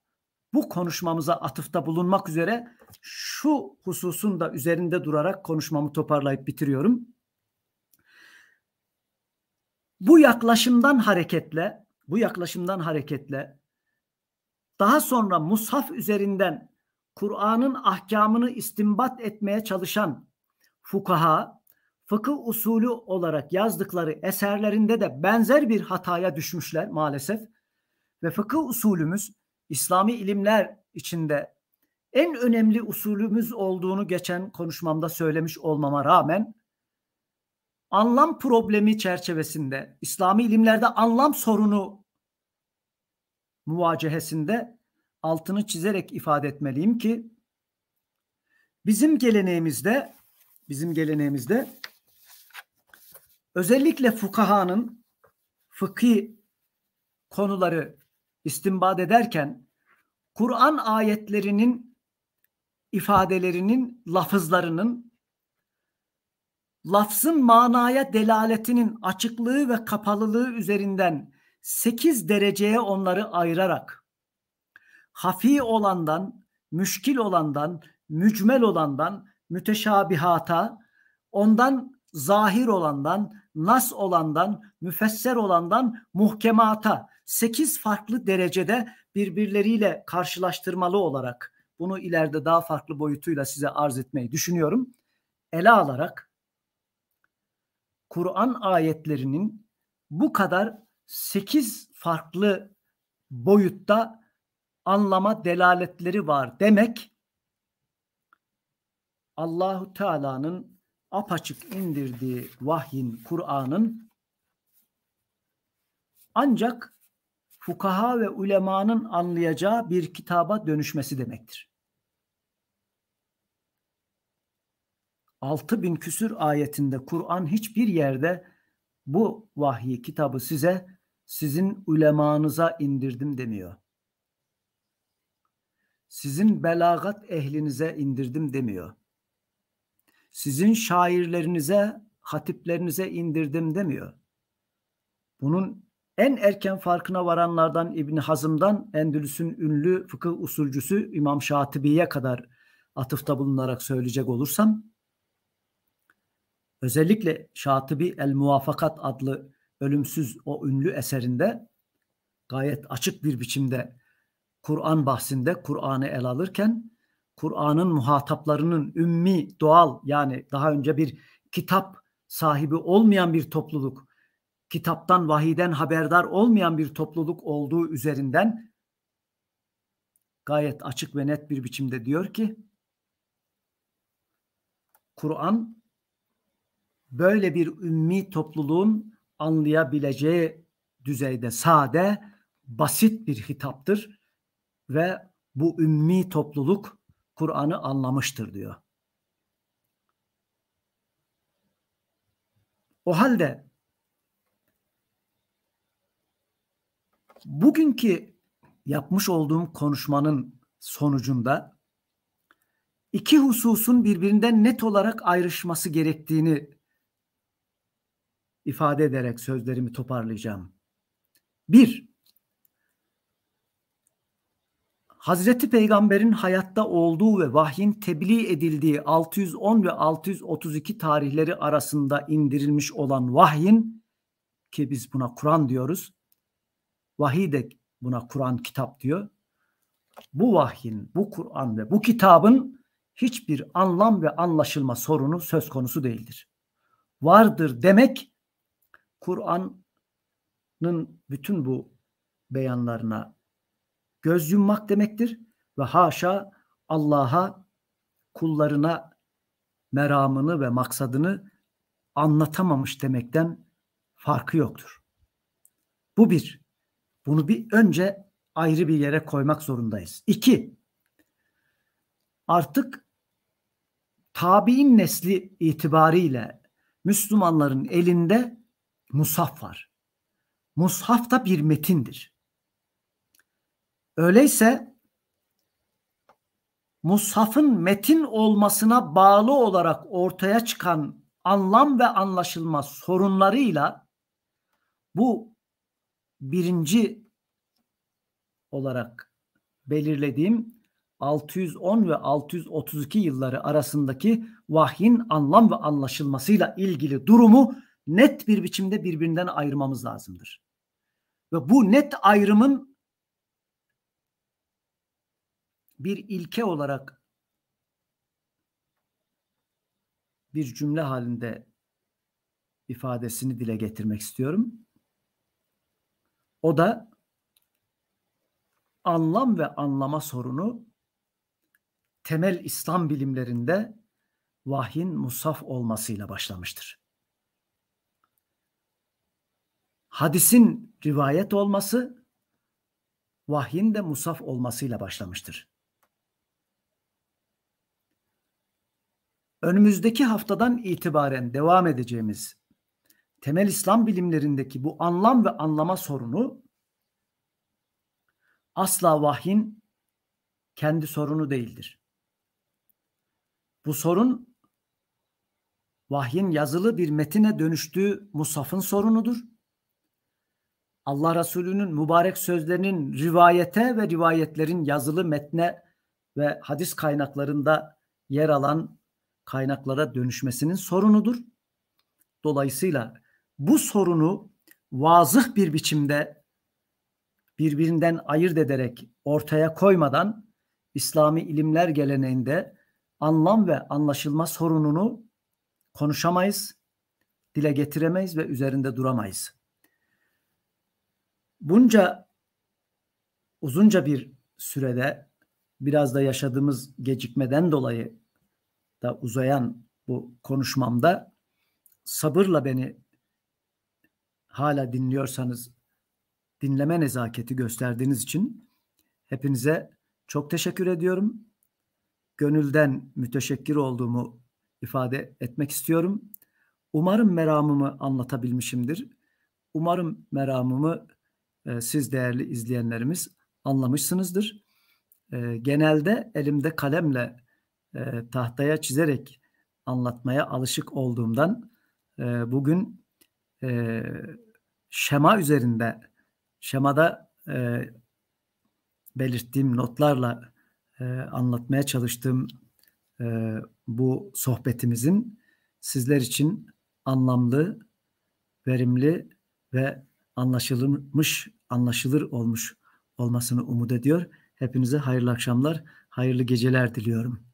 bu konuşmamıza atıfta bulunmak üzere şu hususun da üzerinde durarak konuşmamı toparlayıp bitiriyorum. Bu yaklaşımdan hareketle, bu yaklaşımdan hareketle daha sonra mushaf üzerinden Kur'an'ın ahkamını istimbat etmeye çalışan fukaha fıkıh usulü olarak yazdıkları eserlerinde de benzer bir hataya düşmüşler maalesef. Ve fıkıh usulümüz İslami ilimler içinde en önemli usulümüz olduğunu geçen konuşmamda söylemiş olmama rağmen anlam problemi çerçevesinde İslami ilimlerde anlam sorunu muvacehesinde altını çizerek ifade etmeliyim ki bizim geleneğimizde bizim geleneğimizde özellikle fukahanın fıkhi konuları istimbad ederken Kur'an ayetlerinin ifadelerinin lafızlarının lafzın manaya delaletinin açıklığı ve kapalılığı üzerinden 8 dereceye onları ayırarak hafi olandan, müşkil olandan, mücmel olandan, müteşabihata, ondan zahir olandan, nas olandan, müfesser olandan muhkemata 8 farklı derecede birbirleriyle karşılaştırmalı olarak bunu ileride daha farklı boyutuyla size arz etmeyi düşünüyorum. Ele alarak Kur'an ayetlerinin bu kadar 8 farklı boyutta anlama delaletleri var demek Allahu Teala'nın apaçık indirdiği vahyin Kur'an'ın ancak fukaha ve ulemanın anlayacağı bir kitaba dönüşmesi demektir. bin küsür ayetinde Kur'an hiçbir yerde bu vahyi kitabı size sizin ulemanıza indirdim demiyor. Sizin belagat ehlinize indirdim demiyor. Sizin şairlerinize, hatiplerinize indirdim demiyor. Bunun en erken farkına varanlardan İbn Hazım'dan Endülüs'ün ünlü fıkıh usulcüsü İmam Şatibi'ye kadar atıfta bulunarak söyleyecek olursam özellikle Şatibi El Muvafakat adlı ölümsüz o ünlü eserinde gayet açık bir biçimde Kur'an bahsinde Kur'an'ı el alırken Kur'an'ın muhataplarının ümmi, doğal yani daha önce bir kitap sahibi olmayan bir topluluk kitaptan vahiden haberdar olmayan bir topluluk olduğu üzerinden gayet açık ve net bir biçimde diyor ki Kur'an böyle bir ümmi topluluğun anlayabileceği düzeyde sade, basit bir hitaptır ve bu ümmi topluluk Kur'an'ı anlamıştır diyor. O halde Bugünkü yapmış olduğum konuşmanın sonucunda iki hususun birbirinden net olarak ayrışması gerektiğini ifade ederek sözlerimi toparlayacağım. Bir, Hazreti Peygamber'in hayatta olduğu ve vahyin tebliğ edildiği 610 ve 632 tarihleri arasında indirilmiş olan vahyin ki biz buna Kur'an diyoruz Vahiy de buna Kur'an kitap diyor. Bu vahyin, bu Kur'an ve bu kitabın hiçbir anlam ve anlaşılma sorunu söz konusu değildir. Vardır demek Kur'an'ın bütün bu beyanlarına göz yummak demektir ve haşa Allah'a kullarına meramını ve maksadını anlatamamış demekten farkı yoktur. Bu bir. Bunu bir önce ayrı bir yere koymak zorundayız. İki, artık tabi'in nesli itibariyle Müslümanların elinde musaf var. Musaf da bir metindir. Öyleyse Musafın metin olmasına bağlı olarak ortaya çıkan anlam ve anlaşılma sorunlarıyla bu birinci olarak belirlediğim 610 ve 632 yılları arasındaki vahyin anlam ve anlaşılmasıyla ilgili durumu net bir biçimde birbirinden ayırmamız lazımdır. Ve bu net ayrımın bir ilke olarak bir cümle halinde ifadesini dile getirmek istiyorum. O da anlam ve anlama sorunu temel İslam bilimlerinde vahyin musaf olmasıyla başlamıştır. Hadisin rivayet olması vahyin de musaf olmasıyla başlamıştır. Önümüzdeki haftadan itibaren devam edeceğimiz temel İslam bilimlerindeki bu anlam ve anlama sorunu asla vahyin kendi sorunu değildir. Bu sorun vahyin yazılı bir metine dönüştüğü musafın sorunudur. Allah Resulü'nün mübarek sözlerinin rivayete ve rivayetlerin yazılı metne ve hadis kaynaklarında yer alan kaynaklara dönüşmesinin sorunudur. Dolayısıyla bu sorunu vazıh bir biçimde birbirinden ayırt ederek ortaya koymadan İslami ilimler geleneğinde anlam ve anlaşılma sorununu konuşamayız, dile getiremeyiz ve üzerinde duramayız. Bunca uzunca bir sürede biraz da yaşadığımız gecikmeden dolayı da uzayan bu konuşmamda sabırla beni hala dinliyorsanız dinleme nezaketi gösterdiğiniz için hepinize çok teşekkür ediyorum. Gönülden müteşekkir olduğumu ifade etmek istiyorum. Umarım meramımı anlatabilmişimdir. Umarım meramımı e, siz değerli izleyenlerimiz anlamışsınızdır. E, genelde elimde kalemle e, tahtaya çizerek anlatmaya alışık olduğumdan e, bugün e, şema üzerinde şemada e, belirttiğim notlarla e, anlatmaya çalıştığım e, bu sohbetimizin sizler için anlamlı, verimli ve anlaşılmış, anlaşılır olmuş olmasını umut ediyor. Hepinize hayırlı akşamlar, hayırlı geceler diliyorum.